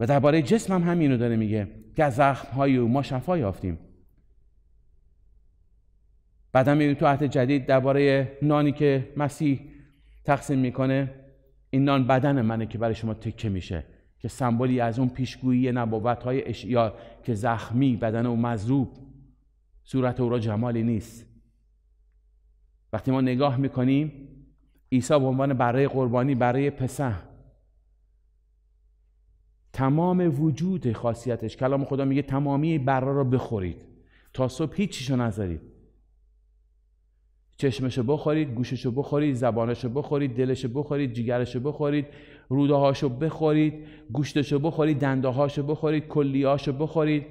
Speaker 1: و درباره جسمم هم همینو داره میگه که از های او ما شفا یافتیم بعدا هم تو عهد جدید درباره نانی که مسیح تقسیم میکنه این نان بدن منه که برای شما تکه میشه که سمبولی از اون پیشگویی نبوت های اشیا که زخمی بدن او مذروب صورت او را جمالی نیست وقتی ما نگاه میکنیم عیسی به عنوان برای قربانی برای پسه تمام وجود خاصیتش کلام خدا میگه تمامی برا را بخورید تا صبح هیچیشو نذارید چشمشو بخورید گوششو بخورید زبانشو بخورید دلشو بخورید جگرشو بخورید روده بخورید گوشتشو بخورید دنده بخورید کلیهاشو بخورید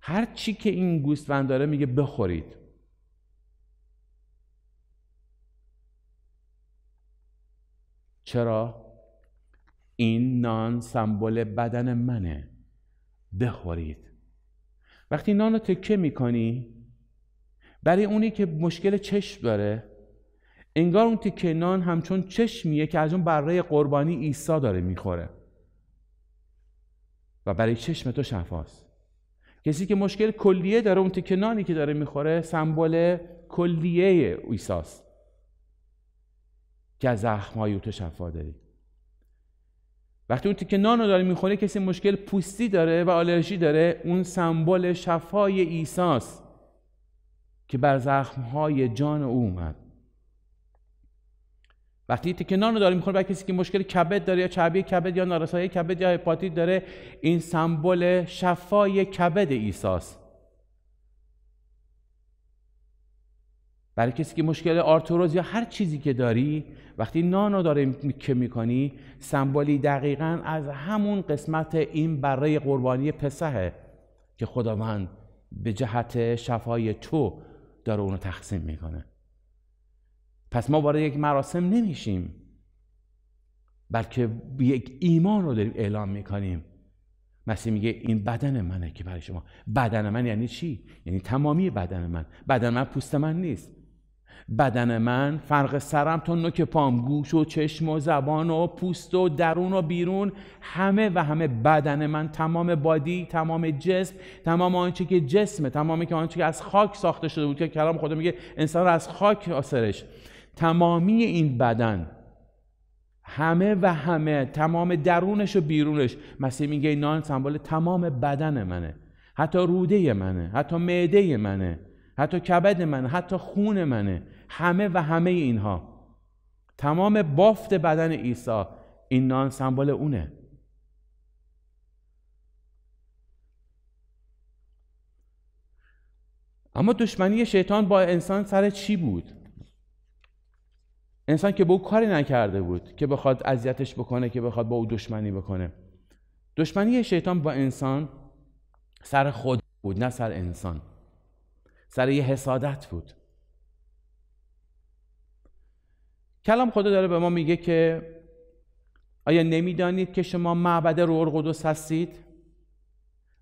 Speaker 1: هر چی که این گوسفند داره میگه بخورید چرا این نان سمبل بدن منه بخورید وقتی نان رو تکه میکنی برای اونی که مشکل چشم داره انگار اون تکه نان همچون چشمیه که از اون برای قربانی عیسی داره میخوره و برای چشم تو شفاست کسی که مشکل کلیه داره اون تکه نانی که داره میخوره سمبل کلیه عیساست که از زخمهای تو شفا داری وقتی اون تیکه نان رو داره میخوره کسی مشکل پوستی داره و آلرژی داره اون سمبل شفای ایساس که بر زخمهای جان او اومد وقتی تیکه نان رو داره میخوره برای کسی که مشکل کبد داره یا چربی کبد یا نارسایی کبد یا هپاتیت داره این سمبل شفای کبد ایساست برای کسی که مشکل آرتروز یا هر چیزی که داری وقتی نانو داره که میکنی سمبولی دقیقا از همون قسمت این برای قربانی پسهه که خداوند به جهت شفای تو داره اونو تقسیم میکنه پس ما وارد یک مراسم نمیشیم بلکه یک ایمان رو داریم اعلام میکنیم مسیح میگه این بدن منه که برای شما بدن من یعنی چی؟ یعنی تمامی بدن من بدن من پوست من نیست بدن من فرق سرم تا نوک پام گوش و چشم و زبان و پوست و درون و بیرون همه و همه بدن من تمام بادی تمام جسم تمام آنچه که جسمه تمامی که آنچه که از خاک ساخته شده بود که کلام خدا میگه انسان از خاک آسرش تمامی این بدن همه و همه تمام درونش و بیرونش مسیح میگه اینا سمبل تمام بدن منه حتی روده منه حتی معده منه حتی کبد منه حتی خون منه همه و همه اینها تمام بافت بدن عیسی این نان سمبل اونه اما دشمنی شیطان با انسان سر چی بود انسان که به او کاری نکرده بود که بخواد اذیتش بکنه که بخواد با او دشمنی بکنه دشمنی شیطان با انسان سر خود بود نه سر انسان سر یه حسادت بود کلام خدا داره به ما میگه که آیا نمیدانید که شما معبد روح القدس هستید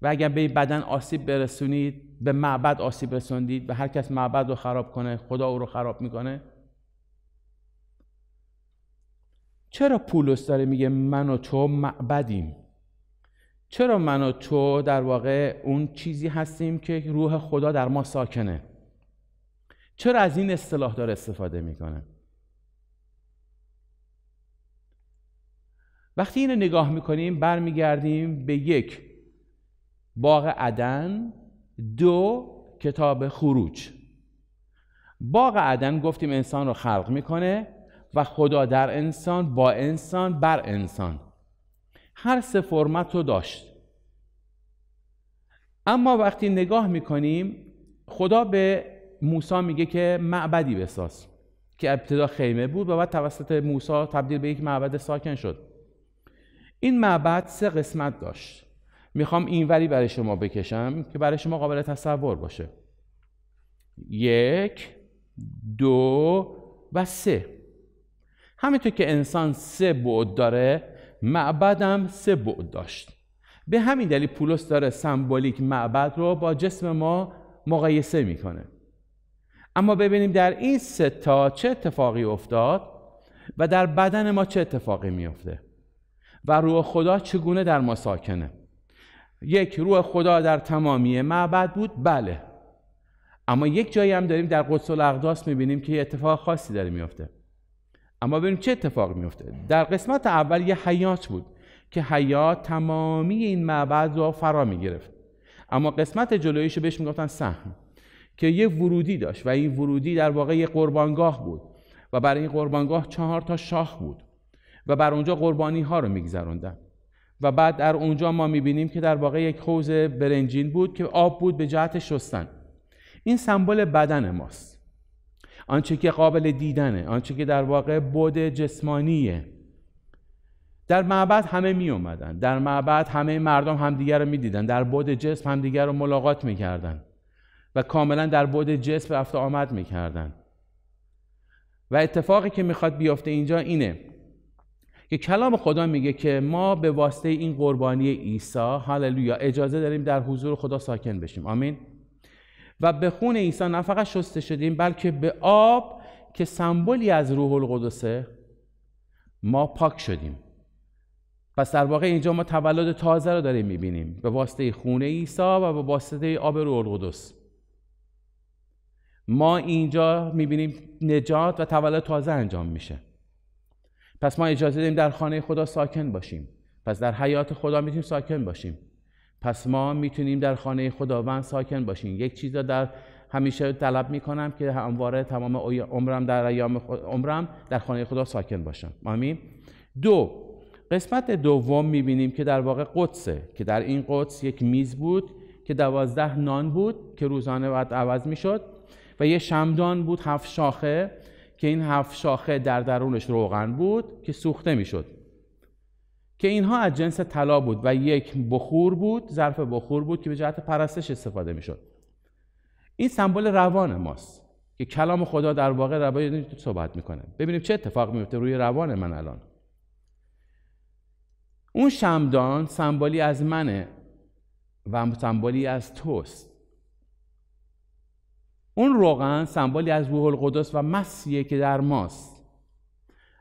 Speaker 1: و اگر به بدن آسیب برسونید به معبد آسیب رسوندید و هر کس معبد رو خراب کنه خدا او رو خراب میکنه چرا پولس داره میگه من و تو معبدیم چرا من و تو در واقع اون چیزی هستیم که روح خدا در ما ساکنه چرا از این اصطلاح داره استفاده میکنه وقتی اینو نگاه میکنیم برمیگردیم به یک باغ عدن دو کتاب خروج باغ عدن گفتیم انسان رو خلق میکنه و خدا در انسان با انسان بر انسان هر سه فرمت رو داشت اما وقتی نگاه میکنیم خدا به موسی میگه که معبدی بساز که ابتدا خیمه بود و بعد توسط موسی تبدیل به یک معبد ساکن شد این معبد سه قسمت داشت میخوام اینوری برای شما بکشم که برای شما قابل تصور باشه یک دو و سه همینطور که انسان سه بعد داره معبدم سه بعد داشت به همین دلیل پولس داره سمبولیک معبد رو با جسم ما مقایسه میکنه اما ببینیم در این سه تا چه اتفاقی افتاد و در بدن ما چه اتفاقی میافته و روح خدا چگونه در ما ساکنه یک روح خدا در تمامی معبد بود بله اما یک جایی هم داریم در قدس الاقداس میبینیم که یه اتفاق خاصی داره میفته اما ببینیم چه اتفاق میفته در قسمت اول یه حیات بود که حیات تمامی این معبد رو فرا میگرفت اما قسمت جلویش رو بهش میگفتن سهم که یه ورودی داشت و این ورودی در واقع یه قربانگاه بود و برای این قربانگاه چهار تا شاخ بود و بر اونجا قربانی ها رو میگذروندن و بعد در اونجا ما میبینیم که در واقع یک حوز برنجین بود که آب بود به جهت شستن این سمبل بدن ماست آنچه که قابل دیدنه آنچه که در واقع بود جسمانیه در معبد همه می اومدن در معبد همه مردم همدیگر رو میدیدن در بود جسم همدیگر رو ملاقات میکردن و کاملا در بود جسم رفت آمد میکردن و اتفاقی که میخواد بیفته اینجا اینه که کلام خدا میگه که ما به واسطه این قربانی عیسی هللویا اجازه داریم در حضور خدا ساکن بشیم آمین و به خون عیسی نه فقط شسته شدیم بلکه به آب که سمبولی از روح القدسه ما پاک شدیم پس در واقع اینجا ما تولد تازه رو داریم میبینیم به واسطه خون عیسی و به واسطه آب روح القدس ما اینجا میبینیم نجات و تولد تازه انجام میشه پس ما اجازه داریم در خانه خدا ساکن باشیم پس در حیات خدا میتونیم ساکن باشیم پس ما میتونیم در خانه خداوند ساکن باشیم یک چیز را در همیشه طلب میکنم که همواره تمام عمرم در ایام عمرم در خانه خدا ساکن باشم آمین دو قسمت دوم میبینیم که در واقع قدسه که در این قدس یک میز بود که دوازده نان بود که روزانه باید عوض میشد و یه شمدان بود هفت شاخه که این هفت شاخه در درونش روغن بود که سوخته میشد که اینها از جنس طلا بود و یک بخور بود ظرف بخور بود که به جهت پرستش استفاده میشد این سمبل روان ماست که کلام خدا در واقع تو صحبت میکنه ببینیم چه اتفاق میفته روی روان من الان اون شمدان سمبلی از منه و سمبلی از توست اون روغن سمبولی از روح القدس و مسیه که در ماست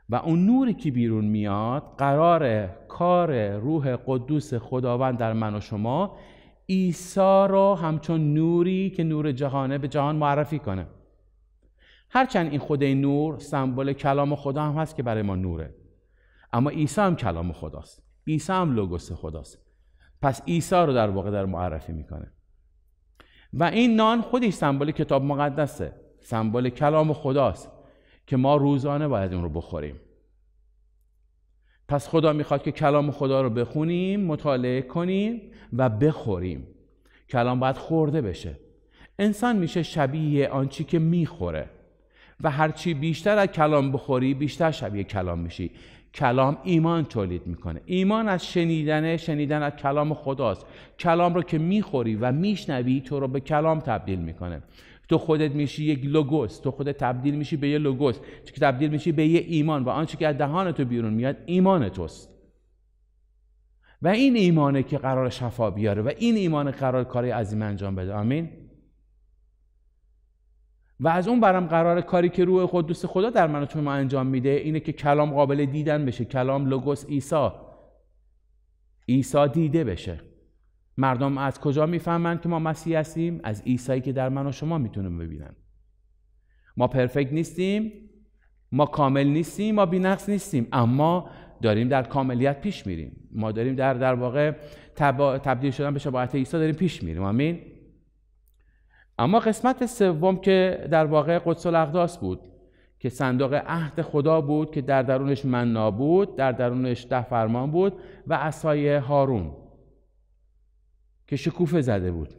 Speaker 1: و اون نوری که بیرون میاد قرار کار روح قدوس خداوند در من و شما عیسی را همچون نوری که نور جهانه به جهان معرفی کنه هرچند این خود نور سمبل کلام خدا هم هست که برای ما نوره اما ایسا هم کلام خداست عیسی هم لوگوس خداست پس عیسی رو در واقع در معرفی میکنه و این نان خودش سمبل کتاب مقدسه سمبل کلام خداست که ما روزانه باید اون رو بخوریم پس خدا میخواد که کلام خدا رو بخونیم مطالعه کنیم و بخوریم کلام باید خورده بشه انسان میشه شبیه آنچی که میخوره و هرچی بیشتر از کلام بخوری بیشتر شبیه کلام میشی کلام ایمان تولید میکنه ایمان از شنیدن شنیدن از کلام خداست کلام رو که میخوری و میشنوی تو رو به کلام تبدیل میکنه تو خودت میشی یک لوگوس تو خودت تبدیل میشی به یه لوگوس که تبدیل میشی به یه ایمان و آنچه که از دهان تو بیرون میاد ایمان توست و این ایمانه که قرار شفا بیاره و این ایمان قرار کاری عظیم انجام بده آمین و از اون برم قرار کاری که روح قدوس خدا در من ما انجام میده اینه که کلام قابل دیدن بشه کلام لوگوس ایسا ایسا دیده بشه مردم از کجا میفهمن که ما مسیح هستیم از ایسایی که در من و شما میتونم ببینن ما پرفکت نیستیم ما کامل نیستیم ما بینقص نیستیم اما داریم در کاملیت پیش میریم ما داریم در در واقع تبدیل شدن به شباهت عیسی داریم پیش میریم آمین اما قسمت سوم که در واقع قدس الاقداس بود که صندوق عهد خدا بود که در درونش منا بود در درونش ده فرمان بود و عصای هارون که شکوفه زده بود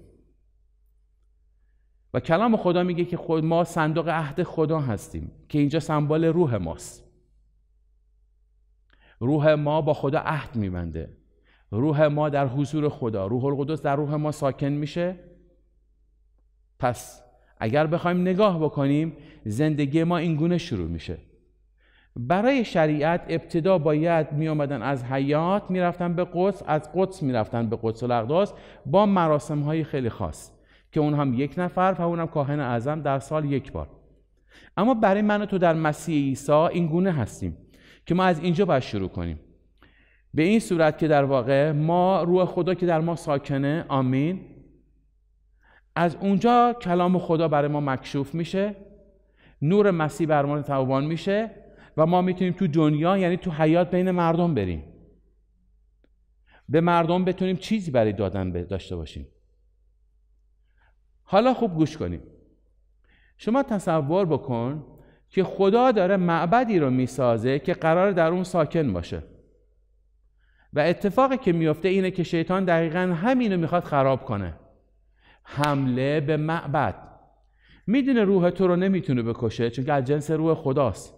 Speaker 1: و کلام خدا میگه که خود ما صندوق عهد خدا هستیم که اینجا سمبال روح ماست روح ما با خدا عهد میبنده روح ما در حضور خدا روح القدس در روح ما ساکن میشه پس اگر بخوایم نگاه بکنیم زندگی ما این گونه شروع میشه برای شریعت ابتدا باید می آمدن از حیات میرفتن به قدس از قدس میرفتن به قدس الاقداس با مراسم های خیلی خاص که اون هم یک نفر و اون هم کاهن اعظم در سال یک بار اما برای من و تو در مسیح عیسی این گونه هستیم که ما از اینجا باید شروع کنیم به این صورت که در واقع ما روح خدا که در ما ساکنه آمین از اونجا کلام خدا برای ما مکشوف میشه نور مسیح بر ما توبان میشه و ما میتونیم تو دنیا یعنی تو حیات بین مردم بریم به مردم بتونیم چیزی برای دادن داشته باشیم حالا خوب گوش کنیم شما تصور بکن که خدا داره معبدی رو میسازه که قرار در اون ساکن باشه و اتفاقی که میفته اینه که شیطان دقیقا همین رو میخواد خراب کنه حمله به معبد میدونه روح تو رو نمیتونه بکشه چون از جنس روح خداست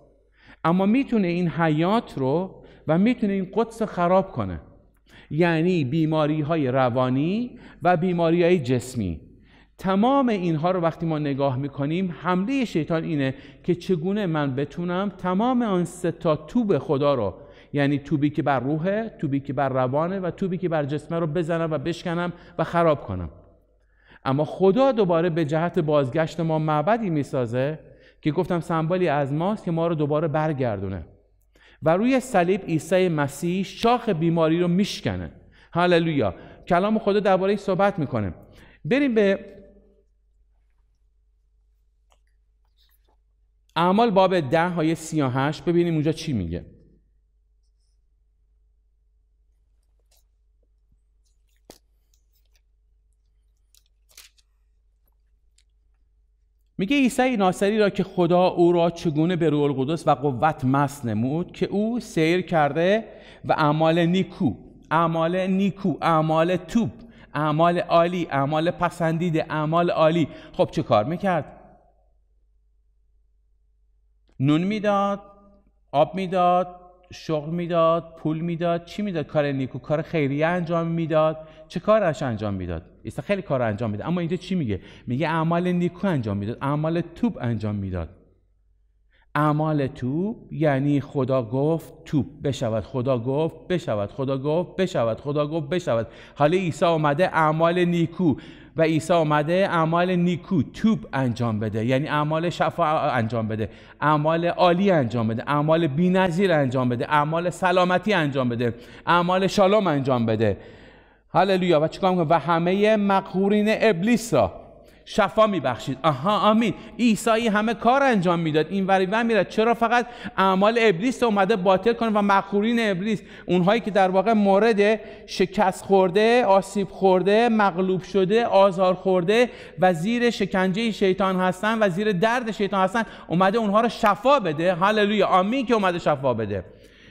Speaker 1: اما میتونه این حیات رو و میتونه این قدس خراب کنه یعنی بیماری های روانی و بیماری های جسمی تمام اینها رو وقتی ما نگاه میکنیم حمله شیطان اینه که چگونه من بتونم تمام آن ستا توب خدا رو یعنی توبی که بر روحه، توبی که بر روانه و توبی که بر جسمه رو بزنم و بشکنم و خراب کنم اما خدا دوباره به جهت بازگشت ما معبدی میسازه که گفتم سمبالی از ماست که ما رو دوباره برگردونه و روی صلیب عیسی مسیح شاخ بیماری رو میشکنه هللویا کلام خدا درباره صحبت میکنه بریم به اعمال باب ده های سی ببینیم اونجا چی میگه میگه عیسی ناصری را که خدا او را چگونه به روح القدس و قوت مس نمود که او سیر کرده و اعمال نیکو اعمال نیکو اعمال توپ اعمال عالی اعمال پسندیده اعمال عالی خب چه کار میکرد نون میداد آب میداد شغل میداد پول میداد چی میداد کار نیکو کار خیریه انجام میداد چه کارش انجام میداد عیسی خیلی کار انجام میده اما اینجا چی میگه میگه اعمال نیکو انجام میداد اعمال توب انجام میداد اعمال توب یعنی خدا گفت توب بشود خدا گفت بشود خدا گفت بشود خدا گفت بشود حالا عیسی آمده اعمال نیکو و عیسی آمده اعمال نیکو توب انجام بده یعنی اعمال شفا انجام بده اعمال عالی انجام بده اعمال بی‌نظیر انجام بده اعمال سلامتی انجام بده اعمال شالوم انجام بده هللویا و چیکار میکنه و همه مقهورین ابلیس را شفا میبخشید آها آمین عیسی همه کار انجام میداد این وری و میره چرا فقط اعمال ابلیس اومده باطل کنه و مقهورین ابلیس اونهایی که در واقع مورد شکست خورده آسیب خورده مغلوب شده آزار خورده و زیر شکنجه شیطان هستن و زیر درد شیطان هستن اومده اونها رو شفا بده هللویا آمین که اومده شفا بده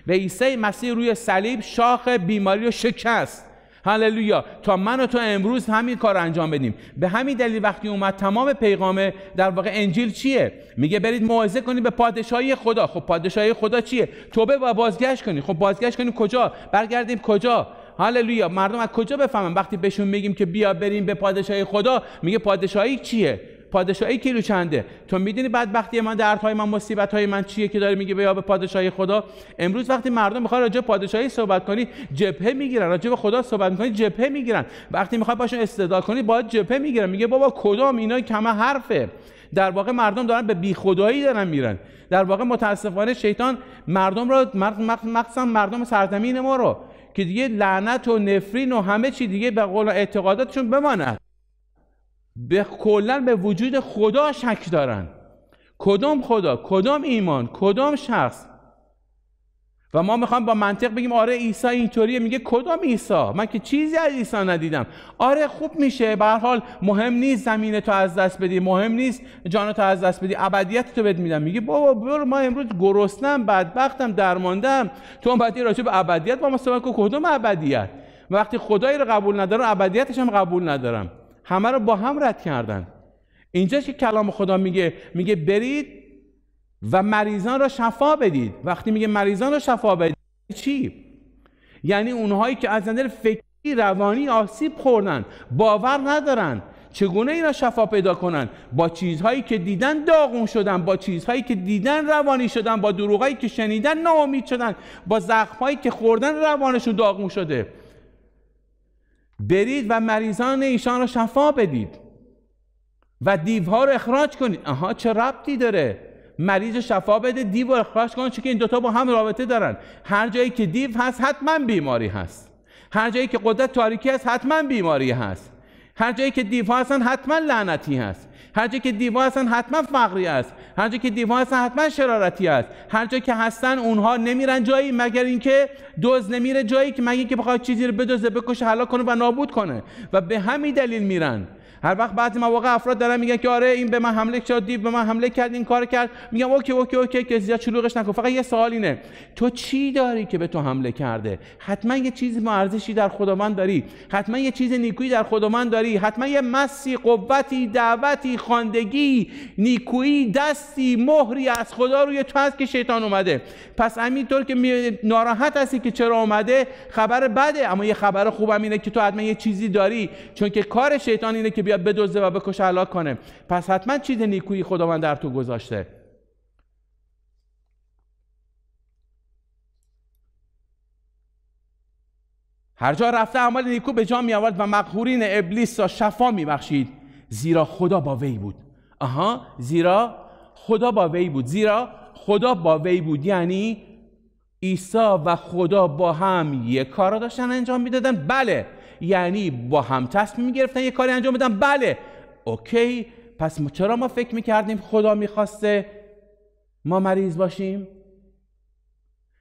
Speaker 1: و عیسی مسیح روی صلیب شاخ بیماری رو شکست هللویا تا من و تو امروز همین کار انجام بدیم به همین دلیل وقتی اومد تمام پیغام در واقع انجیل چیه میگه برید موعظه کنید به پادشاهی خدا خب پادشاهی خدا چیه توبه و بازگشت کنید خب بازگشت کنیم کجا برگردیم کجا هللویا مردم از کجا بفهمن وقتی بهشون میگیم که بیا بریم به پادشاهی خدا میگه پادشاهی چیه پادشاهی کیلو چنده تو میدونی بدبختی من های من های من چیه که داره میگه بیا به پادشاهی خدا امروز وقتی مردم میخوان راجع پادشاهی صحبت کنی جبهه میگیرن راجع به خدا صحبت کنی جبهه میگیرن وقتی میخوای باشون استدعا کنی باید جبهه میگیرن میگه بابا کدام اینا کمه حرفه در واقع مردم دارن به خدایی دارن میرن در واقع متاسفانه شیطان مردم را مخصوصا مردم سرزمین ما رو که دیگه لعنت و نفرین و همه چی دیگه به قول اعتقاداتشون بماند به کلا به وجود خدا شک دارن کدام خدا کدام ایمان کدام شخص و ما میخوام با منطق بگیم آره عیسی اینطوریه میگه کدام عیسی من که چیزی از عیسی ندیدم آره خوب میشه به حال مهم نیست زمین تو از دست بدی مهم نیست جان تو از دست بدی ابدیت تو بد میدم میگه بابا برو ما امروز گرسنم بدبختم درماندم تو بعدی راجع به ابدیت با ما صحبت کدام ابدیت وقتی خدایی رو قبول ندارم ابدیتش هم قبول ندارم همه رو با هم رد کردن اینجاست که کلام خدا میگه میگه برید و مریضان را شفا بدید وقتی میگه مریضان را شفا بدید چی یعنی اونهایی که از نظر فکری روانی آسیب خوردن باور ندارن چگونه اینا شفا پیدا کنن با چیزهایی که دیدن داغون شدن با چیزهایی که دیدن روانی شدن با دروغهایی که شنیدن ناامید شدن با زخمهایی که خوردن روانشون داغون شده برید و مریضان ایشان را شفا بدید و دیوها رو اخراج کنید آها چه ربطی داره مریض شفا بده دیو رو اخراج کن چون این دوتا با هم رابطه دارن هر جایی که دیو هست حتما بیماری هست هر جایی که قدرت تاریکی هست حتما بیماری هست هر جایی که دیوها هستن حتما لعنتی هست هر جا که دیوا هستن حتما فقری است هر که دیوا هستن حتما شرارتی است هر جا که هستن اونها نمیرن جایی مگر اینکه دوز نمیره جایی که مگه اینکه بخواد چیزی رو بدوزه، بکشه حلا کنه و نابود کنه و به همین دلیل میرن هر وقت بعضی مواقع افراد دارن میگن که آره این به من حمله کرد دیو به من حمله کرد این کار کرد میگم اوکی اوکی اوکی که زیاد چلوغش نکن فقط یه سوال اینه تو چی داری که به تو حمله کرده حتما یه چیز ارزشی در خداوند داری حتما یه چیز نیکویی در خداوند داری حتما یه مسی قوتی دعوتی خواندگی نیکویی دستی مهری از خدا روی تو هست که شیطان اومده پس طور که ناراحت هستی که چرا اومده خبر بده اما یه خبر خوبم اینه که تو حتما یه چیزی داری چون که کار شیطان اینه که بیاد بدزده و بکشه هلاک کنه پس حتما چیز نیکویی خداوند در تو گذاشته هر جا رفته اعمال نیکو به جا می آورد و مقهورین ابلیس را شفا می بخشید زیرا خدا با وی بود آها زیرا خدا با وی بود زیرا خدا با وی بود یعنی عیسی و خدا با هم یک کار را داشتن انجام میدادن بله یعنی با هم تصمیم میگرفتن یه کاری انجام بدن بله اوکی پس چرا ما فکر میکردیم خدا میخواسته ما مریض باشیم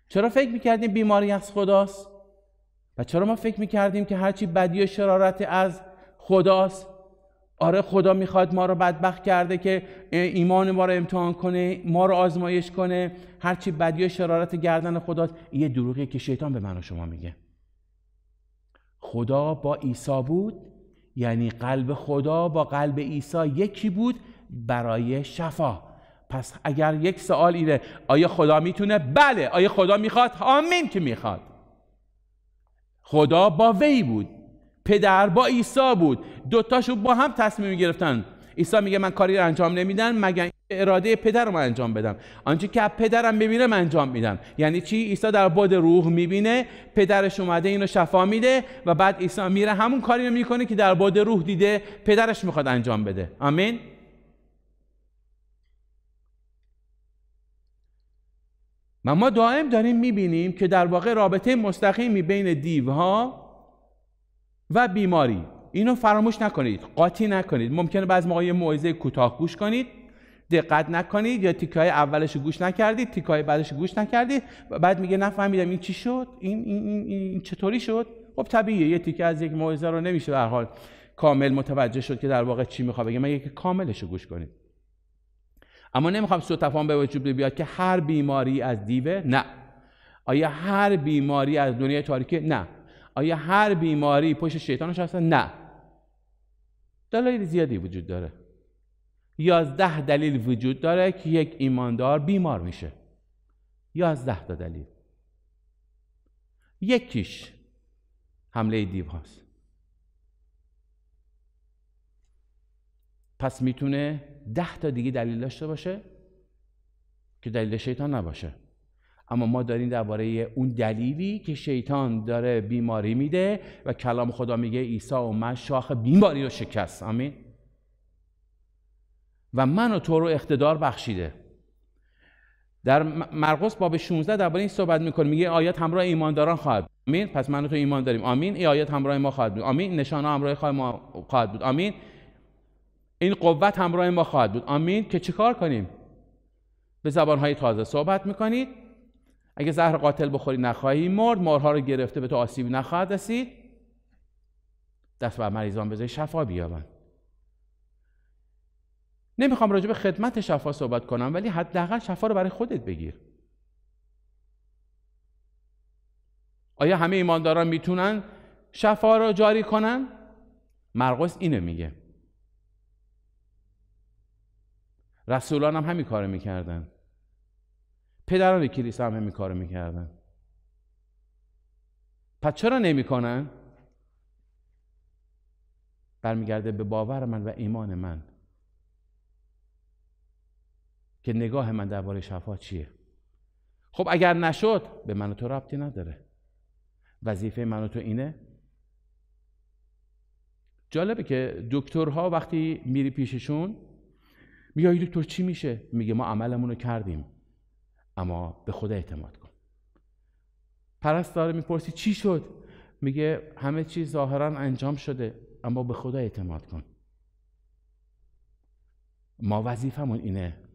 Speaker 1: چرا فکر میکردیم بیماری از خداست و چرا ما فکر میکردیم که هرچی بدی و شرارت از خداست آره خدا میخواد ما رو بدبخت کرده که ایمان ما رو امتحان کنه ما رو آزمایش کنه هرچی بدی و شرارت گردن خداست یه دروغی که شیطان به من و شما میگه خدا با عیسی بود یعنی قلب خدا با قلب عیسی یکی بود برای شفا پس اگر یک سوال اینه آیا خدا میتونه بله آیا خدا میخواد آمین که میخواد خدا با وی بود پدر با عیسی بود دوتاشو با هم تصمیم گرفتن عیسی میگه من کاری رو انجام نمیدن مگر اراده پدرم انجام بدم آنچه که پدرم پدرم من انجام میدم یعنی چی عیسی در باد روح میبینه پدرش اومده اینو شفا میده و بعد عیسی میره همون کاری رو میکنه که در باد روح دیده پدرش میخواد انجام بده آمین و ما دائم داریم میبینیم که در واقع رابطه مستقیمی بین دیوها و بیماری اینو فراموش نکنید قاطی نکنید ممکنه بعض موقع یه موعظه کوتاه گوش کنید دقت نکنید یا تیکه های اولش گوش نکردید تیکه های بعدش گوش نکردید بعد میگه نفهمیدم این چی شد این, این, این چطوری شد خب طبیعیه یه تیکه از یک موعظه رو نمیشه در حال کامل متوجه شد که در واقع چی میخواد بگه من یک کاملش رو گوش کنید اما نمیخوام سو تفاهم به وجود بیاد که هر بیماری از دیوه نه آیا هر بیماری از دنیای تاریکه؟ نه آیا هر بیماری پشت شیطانش هست نه دلایل زیادی وجود داره یازده دلیل وجود داره که یک ایماندار بیمار میشه یازده تا دلیل یکیش حمله دیو هاست پس میتونه ده تا دیگه دلیل داشته باشه که دلیل شیطان نباشه اما ما داریم درباره اون دلیلی که شیطان داره بیماری میده و کلام خدا میگه عیسی و من شاخ بیماری رو شکست آمین و من و تو رو اقتدار بخشیده در مرقس باب 16 درباره این صحبت میکنه میگه آیات همراه ایمانداران خواهد آمین پس من و تو ایمان داریم آمین ای آیات همراه ما خواهد بود آمین نشانه همراه خواهد ما خواهد بود آمین این قوت همراه ما خواهد بود آمین که چیکار کنیم به زبانهای تازه صحبت میکنید اگه زهر قاتل بخوری نخواهی مرد مارها رو گرفته به تو آسیب نخواهد رسید دست بر مریضان بذاری شفا بیابند نمیخوام راجع به خدمت شفا صحبت کنم ولی حداقل شفا رو برای خودت بگیر آیا همه ایمانداران میتونن شفا رو جاری کنن؟ مرقس اینو میگه رسولان هم همین کارو میکردن پدران کلیسا هم همین کارو میکردن پس چرا نمیکنن؟ برمیگرده به باور من و ایمان من که نگاه من درباره شفا چیه خب اگر نشد به من و تو ربطی نداره وظیفه من و تو اینه جالبه که دکترها وقتی میری پیششون میگه دکتر چی میشه میگه ما عملمون رو کردیم اما به خدا اعتماد کن پرستاره میپرسی چی شد میگه همه چیز ظاهرا انجام شده اما به خدا اعتماد کن ما وظیفمون اینه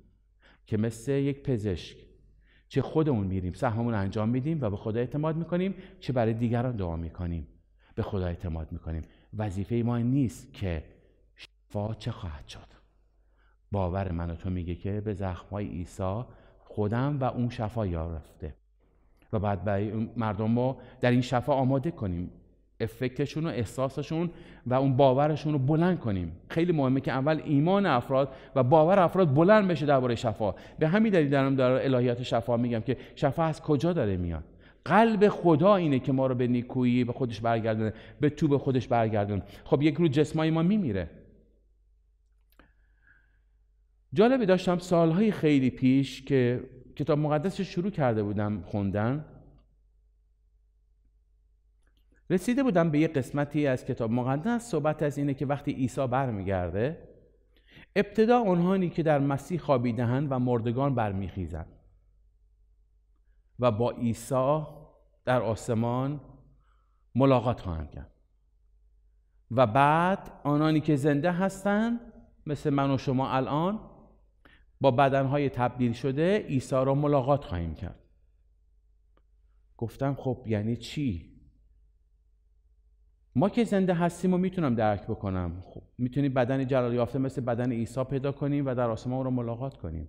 Speaker 1: که مثل یک پزشک چه خودمون میریم سهممون انجام میدیم و به خدا اعتماد میکنیم چه برای دیگران دعا میکنیم به خدا اعتماد میکنیم وظیفه ما نیست که شفا چه خواهد شد باور من و تو میگه که به زخمای عیسی خودم و اون شفا رفته. و بعد برای مردم رو در این شفا آماده کنیم افکتشون و احساسشون و اون باورشون رو بلند کنیم خیلی مهمه که اول ایمان افراد و باور افراد بلند بشه درباره شفا به همین دلیل درم در الهیات شفا میگم که شفا از کجا داره میاد قلب خدا اینه که ما رو به نیکویی به خودش برگردونه به تو به خودش برگردونه خب یک روز جسمای ما میمیره جالبه داشتم سالهای خیلی پیش که کتاب مقدس شروع کرده بودم خوندن رسیده بودم به یه قسمتی از کتاب مقدس صحبت از اینه که وقتی عیسی برمیگرده ابتدا آنهایی که در مسیح خوابیدهند و مردگان برمیخیزند و با عیسی در آسمان ملاقات خواهند کرد و بعد آنانی که زنده هستند مثل من و شما الان با بدنهای تبدیل شده عیسی را ملاقات خواهیم کرد گفتم خب یعنی چی ما که زنده هستیم و میتونم درک بکنم خب میتونیم بدن جلال یافته مثل بدن عیسی پیدا کنیم و در آسمان رو ملاقات کنیم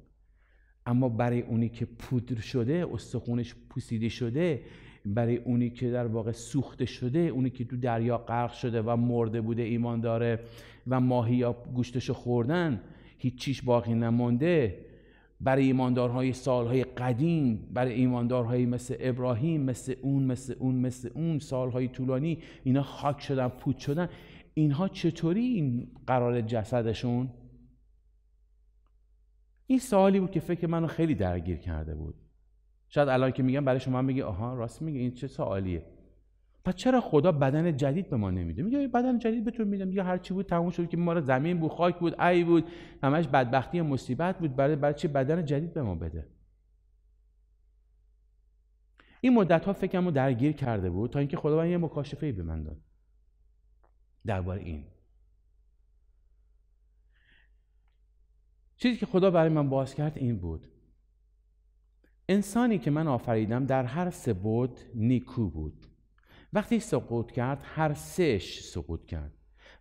Speaker 1: اما برای اونی که پودر شده استخونش پوسیده شده برای اونی که در واقع سوخته شده اونی که تو دریا غرق شده و مرده بوده ایمان داره و ماهی یا گوشتشو خوردن هیچ چیش باقی نمانده برای ایماندارهای سالهای قدیم برای ایماندارهایی مثل ابراهیم مثل اون مثل اون مثل اون سالهای طولانی اینا خاک شدن پود شدن اینها چطوری این قرار جسدشون این سوالی بود که فکر منو خیلی درگیر کرده بود شاید الان که میگم برای شما میگه آها راست میگه این چه سوالیه پس چرا خدا بدن جدید به ما نمیده میگه بدن جدید تو میدم یا هر چی بود تموم شد که ما را زمین بود خاک بود ای بود همش بدبختی مصیبت بود برای برای چی بدن جدید به ما بده این مدت ها فکرمو درگیر کرده بود تا اینکه خداوند یه مکاشفه ای به من داد درباره این چیزی که خدا برای من باز کرد این بود انسانی که من آفریدم در هر سه بود نیکو بود وقتی سقوط کرد هر سهش سقوط کرد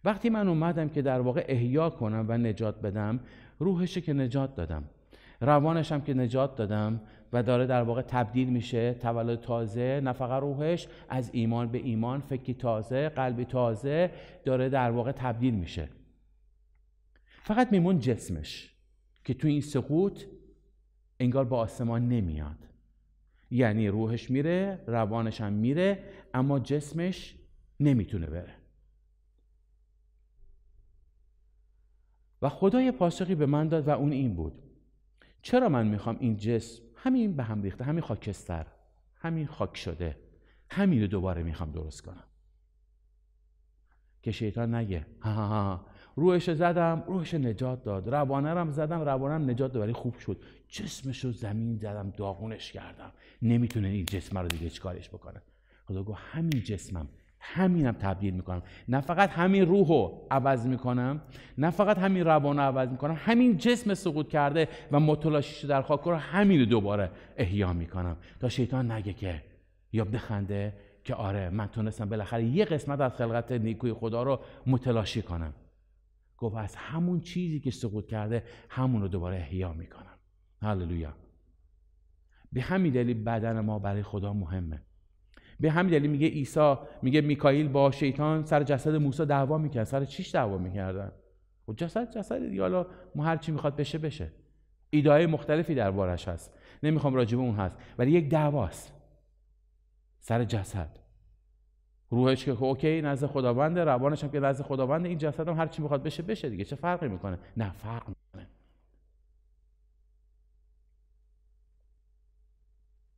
Speaker 1: وقتی من اومدم که در واقع احیا کنم و نجات بدم روحش که نجات دادم روانشم که نجات دادم و داره در واقع تبدیل میشه تولد تازه نه فقط روحش از ایمان به ایمان فکری تازه قلبی تازه داره در واقع تبدیل میشه فقط میمون جسمش که تو این سقوط انگار با آسمان نمیاد یعنی روحش میره روانش هم میره اما جسمش نمیتونه بره و خدای پاسخی به من داد و اون این بود چرا من میخوام این جسم همین به هم ریخته همین خاکستر همین خاک شده همین رو دوباره میخوام درست کنم که شیطان نگه ها ها ها روحش زدم روحش نجات داد روانه رم زدم روانه نجات داد ولی خوب شد جسمش رو زمین زدم داغونش کردم نمیتونه این جسم رو دیگه چیکارش بکنه خدا گفت همین جسمم همینم تبدیل میکنم نه فقط همین روح رو عوض میکنم نه فقط همین روان رو عوض میکنم همین جسم سقوط کرده و متلاشی در خاک رو همین رو دوباره احیا میکنم تا شیطان نگه که یا بخنده که آره من تونستم بالاخره یه قسمت از خلقت نیکوی خدا رو متلاشی کنم گفت از همون چیزی که سقوط کرده همون رو دوباره احیا میکنم هللویا به همین دلیل بدن ما برای خدا مهمه به همین دلیل میگه عیسی میگه میکائیل با شیطان سر جسد موسی دعوا میکرد سر چیش دعوا میکردن و خب جسد جسد دیگه حالا ما هر چی میخواد بشه بشه ایدای مختلفی دربارش هست نمیخوام راجب اون هست ولی یک دعواست سر جسد روحش که خب اوکی نزد خداونده روانش هم که نزد خداونده این جسد هم هر چی میخواد بشه بشه دیگه چه فرقی میکنه نه فرق میکنه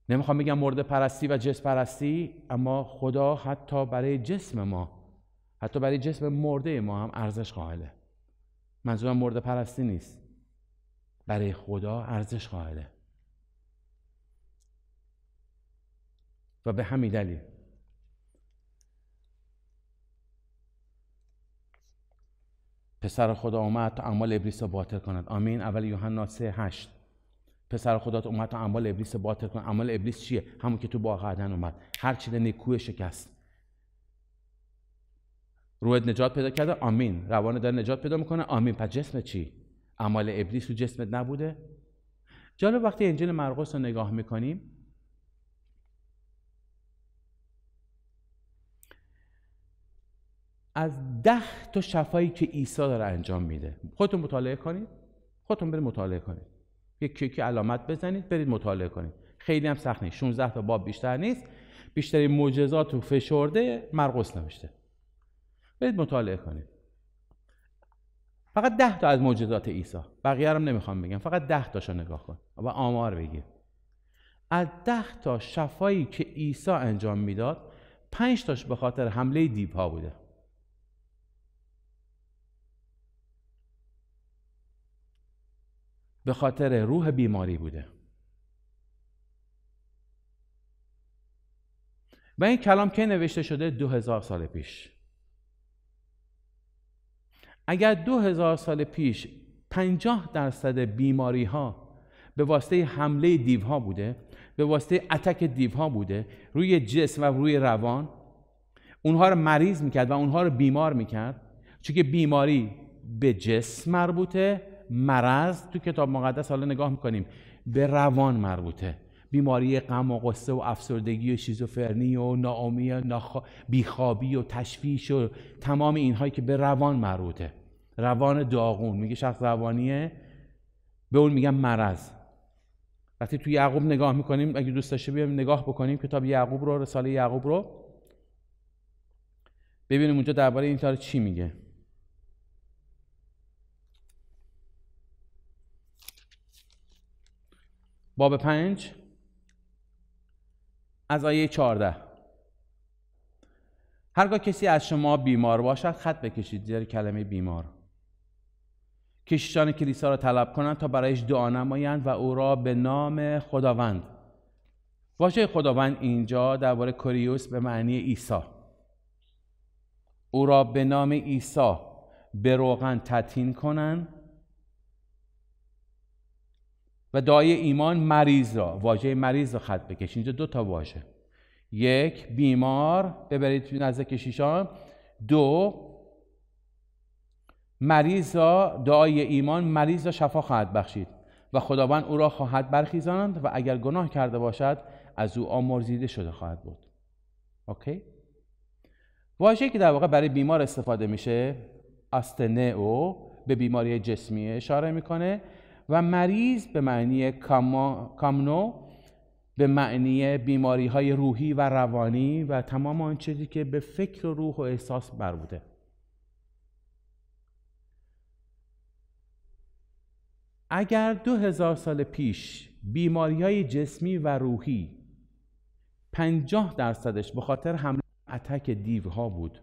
Speaker 1: نمیخوام بگم مرده پرستی و جسم پرستی اما خدا حتی برای جسم ما حتی برای جسم مرده ما هم ارزش قائله منظورم مرده پرستی نیست برای خدا ارزش قائله و به همین پسر خدا اومد تا اعمال ابلیس رو باطل کند آمین اول یوحنا 3 8 پسر خدا اومد تا اعمال ابلیس رو باطل کند اعمال ابلیس چیه همون که تو باغ عدن اومد هر چیز نیکو شکست روحت نجات پیدا کرده آمین روانه داره نجات پیدا میکنه آمین پس جسم چی اعمال ابلیس رو جسمت نبوده جالب وقتی انجیل مرقس رو نگاه میکنیم از ده تا شفایی که عیسی داره انجام میده خودتون مطالعه کنید خودتون برید مطالعه کنید یک کیک علامت بزنید برید مطالعه کنید خیلی هم سخت نیست 16 تا باب بیشتر نیست بیشترین معجزات و فشرده مرقس نوشته برید مطالعه کنید فقط ده تا از معجزات عیسی بقیه هم نمیخوام بگم فقط ده تاشو نگاه کن و آمار بگیر از ده تا شفایی که عیسی انجام میداد پنج تاش به خاطر حمله دیوها بوده به خاطر روح بیماری بوده و این کلام که نوشته شده دو هزار سال پیش اگر دو هزار سال پیش پنجاه درصد بیماری ها به واسطه حمله دیوها بوده به واسطه اتک دیوها بوده روی جسم و روی روان اونها رو مریض میکرد و اونها رو بیمار میکرد چون که بیماری به جسم مربوطه مرض تو کتاب مقدس حالا نگاه میکنیم به روان مربوطه بیماری غم و قصه و افسردگی و شیزوفرنی و ناامی و بیخوابی و تشویش و تمام اینهایی که به روان مربوطه روان داغون میگه شخص روانیه به اون میگن مرض وقتی توی یعقوب نگاه میکنیم اگه دوست داشته بیایم نگاه بکنیم کتاب یعقوب رو رساله یعقوب رو ببینیم اونجا درباره این چی میگه باب پنج از آیه 14 هرگاه کسی از شما بیمار باشد خط بکشید زیر کلمه بیمار کشیشان کلیسا را طلب کنند تا برایش دعا نمایند و او را به نام خداوند واژه خداوند اینجا درباره کوریوس به معنی عیسی او را به نام عیسی به روغن تطین کنند و دعای ایمان مریض را واژه مریض را خط بکش اینجا دو تا واژه یک بیمار ببرید نزد کشیشان دو مریض را دعای ایمان مریض را شفا خواهد بخشید و خداوند او را خواهد برخیزاند و اگر گناه کرده باشد از او آمرزیده شده خواهد بود اوکی واژه‌ای که در واقع برای بیمار استفاده میشه او به بیماری جسمی اشاره میکنه و مریض به معنی کامنو به معنی بیماری های روحی و روانی و تمام آن چیزی که به فکر و روح و احساس بوده. اگر دو هزار سال پیش بیماری های جسمی و روحی پنجاه درصدش به خاطر حمله اتک دیوها بود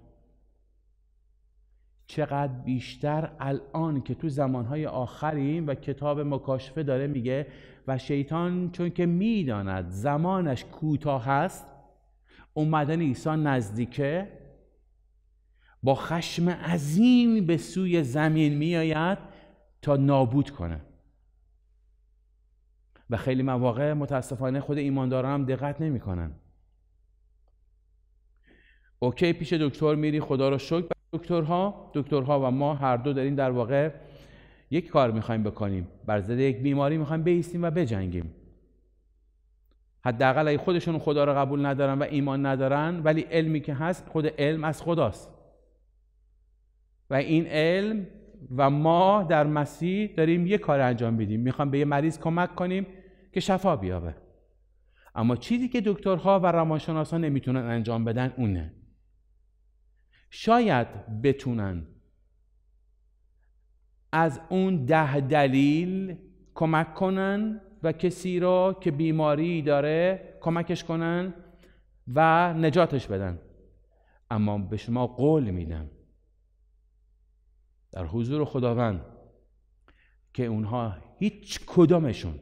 Speaker 1: چقدر بیشتر الان که تو زمانهای آخریم و کتاب مکاشفه داره میگه و شیطان چون که میداند زمانش کوتاه هست اومدن عیسی نزدیکه با خشم عظیم به سوی زمین میآید تا نابود کنه و خیلی مواقع متاسفانه خود ایماندارا هم دقت نمیکنن اوکی پیش دکتر میری خدا رو شکر دکترها دکترها و ما هر دو داریم در واقع یک کار میخوایم بکنیم بر ضد یک بیماری میخوایم بیستیم و بجنگیم حداقل اگه خودشون خدا را قبول ندارن و ایمان ندارن ولی علمی که هست خود علم از خداست و این علم و ما در مسیح داریم یک کار انجام بدیم. میخوام به یه مریض کمک کنیم که شفا بیابه اما چیزی که دکترها و روانشناسان نمیتونن انجام بدن اونه شاید بتونن از اون ده دلیل کمک کنن و کسی را که بیماری داره کمکش کنن و نجاتش بدن اما به شما قول میدم در حضور خداوند که اونها هیچ کدامشون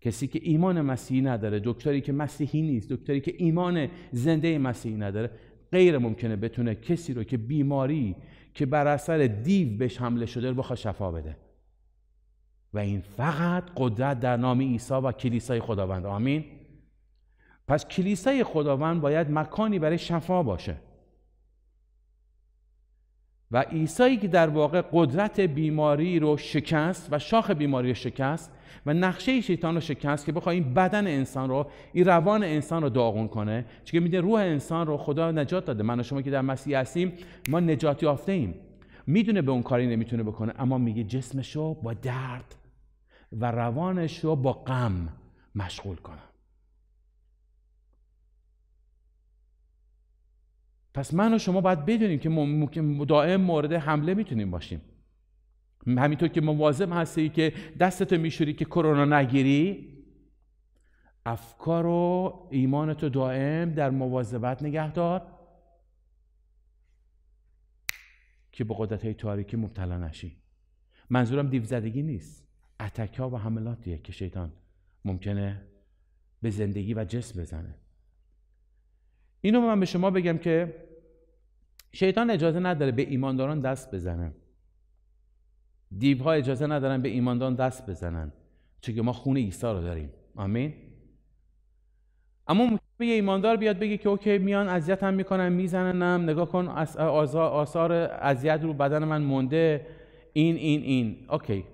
Speaker 1: کسی که ایمان مسیحی نداره دکتری که مسیحی نیست دکتری که ایمان زنده مسیحی نداره غیر ممکنه بتونه کسی رو که بیماری که بر اثر دیو بهش حمله شده رو بخواد شفا بده و این فقط قدرت در نام عیسی و کلیسای خداوند آمین پس کلیسای خداوند باید مکانی برای شفا باشه و عیسایی که در واقع قدرت بیماری رو شکست و شاخ بیماری رو شکست و نقشه شیطان رو شکست که بخواد این بدن انسان رو این روان انسان رو داغون کنه چون میدونه روح انسان رو خدا نجات داده من و شما که در مسیح هستیم ما نجات یافته ایم میدونه به اون کاری نمیتونه بکنه اما میگه جسمش رو با درد و روانش رو با غم مشغول کنه پس من و شما باید بدونیم که ما دائم مورد حمله میتونیم باشیم همینطور که مواظب هستی که دستتو میشوری که کرونا نگیری افکار و ایمانتو دائم در مواظبت نگه دار که به قدرت های تاریکی مبتلا نشی منظورم دیوزدگی نیست اتکا و حملاتیه که شیطان ممکنه به زندگی و جسم بزنه اینو من به شما بگم که شیطان اجازه نداره به ایمانداران دست بزنه دیوها اجازه ندارن به ایمانداران دست بزنن چون ما خون عیسی رو داریم آمین اما ممکنه یه ایماندار بیاد بگه که اوکی میان اذیت هم میکنن میزننم نگاه کن آثار اذیت رو بدن من مونده این این این اوکی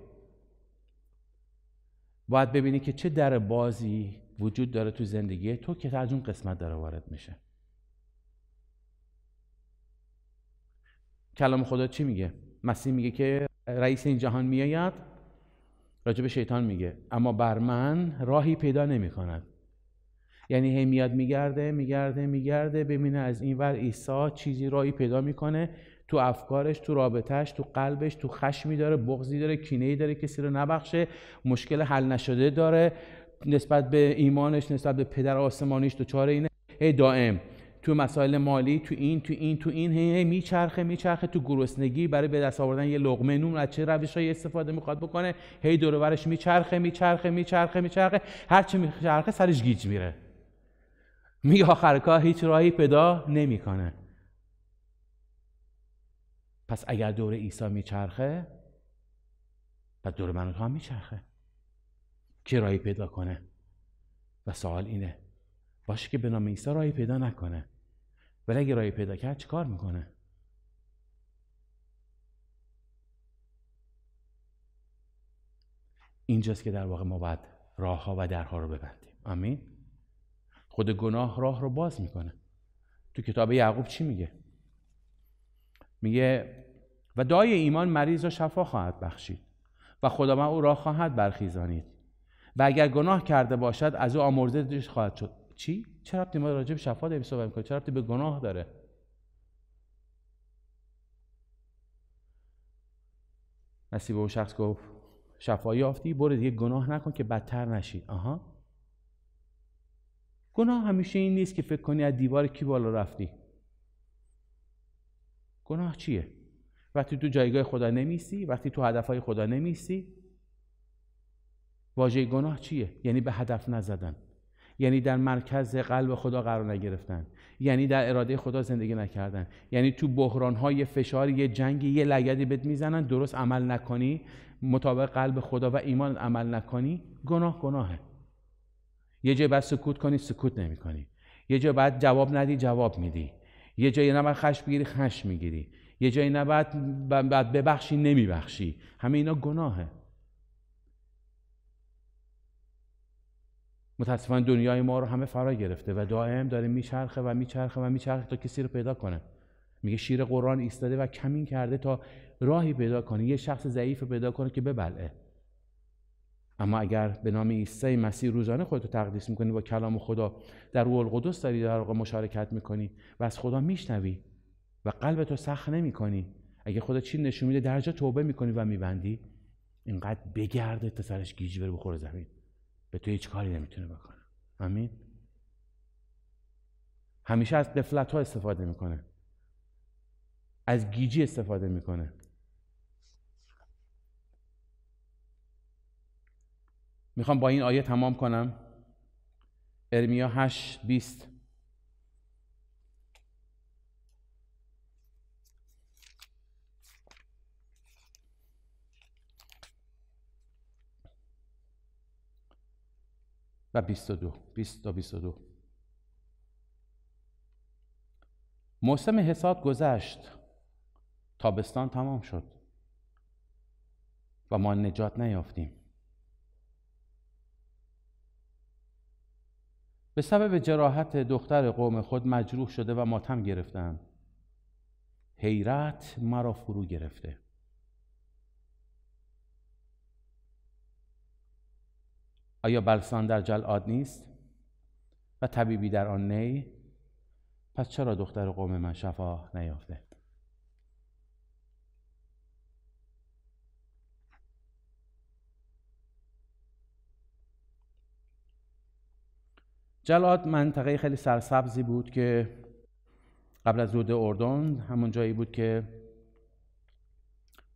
Speaker 1: باید ببینی که چه در بازی وجود داره تو زندگی تو که از اون قسمت داره وارد میشه کلام خدا چی میگه مسیح میگه که رئیس این جهان میآید راجب شیطان میگه اما بر من راهی پیدا نمیکند یعنی هی میاد میگرده میگرده میگرده ببینه از این ور عیسی چیزی راهی پیدا میکنه تو افکارش تو رابطهش تو قلبش تو خشمی داره بغضی داره ای داره کسی رو نبخشه مشکل حل نشده داره نسبت به ایمانش نسبت به پدر آسمانیش تو چاره اینه هی دائم تو مسائل مالی تو این تو این تو این هی, هی میچرخه میچرخه تو گرسنگی برای به دست آوردن یه لقمه نون از چه روشهایی استفاده میخواد بکنه هی دور ورش میچرخه میچرخه میچرخه میچرخه هر چی میچرخه سرش گیج میره میگه آخر کار هیچ راهی پیدا نمیکنه پس اگر دور عیسی میچرخه پس دور من هم میچرخه که راهی پیدا کنه و سوال اینه باشه که به نام عیسی راهی پیدا نکنه ولی اگه رای پیدا کرد چیکار میکنه اینجاست که در واقع ما باید راه ها و درها رو ببندیم آمین خود گناه راه رو باز میکنه تو کتاب یعقوب چی میگه میگه و دای ایمان مریض و شفا خواهد بخشید و خدا او را خواهد برخیزانید و اگر گناه کرده باشد از او آمرزه خواهد شد چی چرا ربطی ما راجع به شفا داریم صحبت میکنیم ربطی به گناه داره نصیب اون شخص گفت شفایی یافتی برو دیگه گناه نکن که بدتر نشی آها گناه همیشه این نیست که فکر کنی از دیوار کی بالا رفتی گناه چیه وقتی تو جایگاه خدا نمیسی وقتی تو هدفهای خدا نمیسی واژه گناه چیه یعنی به هدف نزدن یعنی در مرکز قلب خدا قرار نگرفتن یعنی در اراده خدا زندگی نکردن یعنی تو بحران های فشار یه جنگ یه لگدی بهت میزنن درست عمل نکنی مطابق قلب خدا و ایمان عمل نکنی گناه گناهه یه جای بعد سکوت کنی سکوت نمی کنی یه جای بعد جواب ندی جواب میدی یه جایی بعد خش بگیری خش میگیری یه جایی بعد ببخشی نمیبخشی همه اینا گناهه متاسفانه دنیای ما رو همه فرا گرفته و دائم داره میچرخه و میچرخه و میچرخه تا کسی رو پیدا کنه میگه شیر قرآن ایستاده و کمین کرده تا راهی پیدا کنه یه شخص ضعیف پیدا کنه که ببلعه اما اگر به نام عیسی مسیح روزانه خودتو تقدیس میکنی با کلام خدا در روح القدس داری در واقع مشارکت میکنی و از خدا میشنوی و قلبتو سخت نمیکنی اگه خدا چی نشون میده درجا توبه میکنی و میبندی اینقدر بگرده تا سرش گیج بره بخوره زمین به تو هیچ کاری نمیتونه بکنه امین همیشه از دفلت ها استفاده میکنه از گیجی استفاده میکنه میخوام با این آیه تمام کنم ارمیا 8 20 و 22 20 تا 22 موسم حساد گذشت تابستان تمام شد و ما نجات نیافتیم به سبب جراحت دختر قوم خود مجروح شده و ماتم گرفتند حیرت مرا فرو گرفته آیا بلسان در آد نیست؟ و طبیبی در آن نی؟ پس چرا دختر قوم من شفا نیافته؟ جلاد منطقه خیلی سرسبزی بود که قبل از رود اردن همون جایی بود که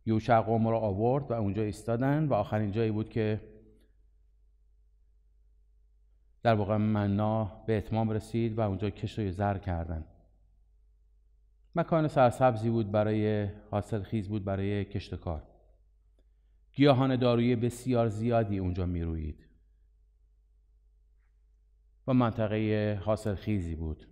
Speaker 1: یوشع قوم را آورد و اونجا ایستادن و آخرین جایی بود که در واقع منا به اتمام رسید و اونجا کشوی زر کردن مکان سرسبزی بود برای حاصل خیز بود برای کشت کار گیاهان دارویی بسیار زیادی اونجا میروید و منطقه حاصل خیزی بود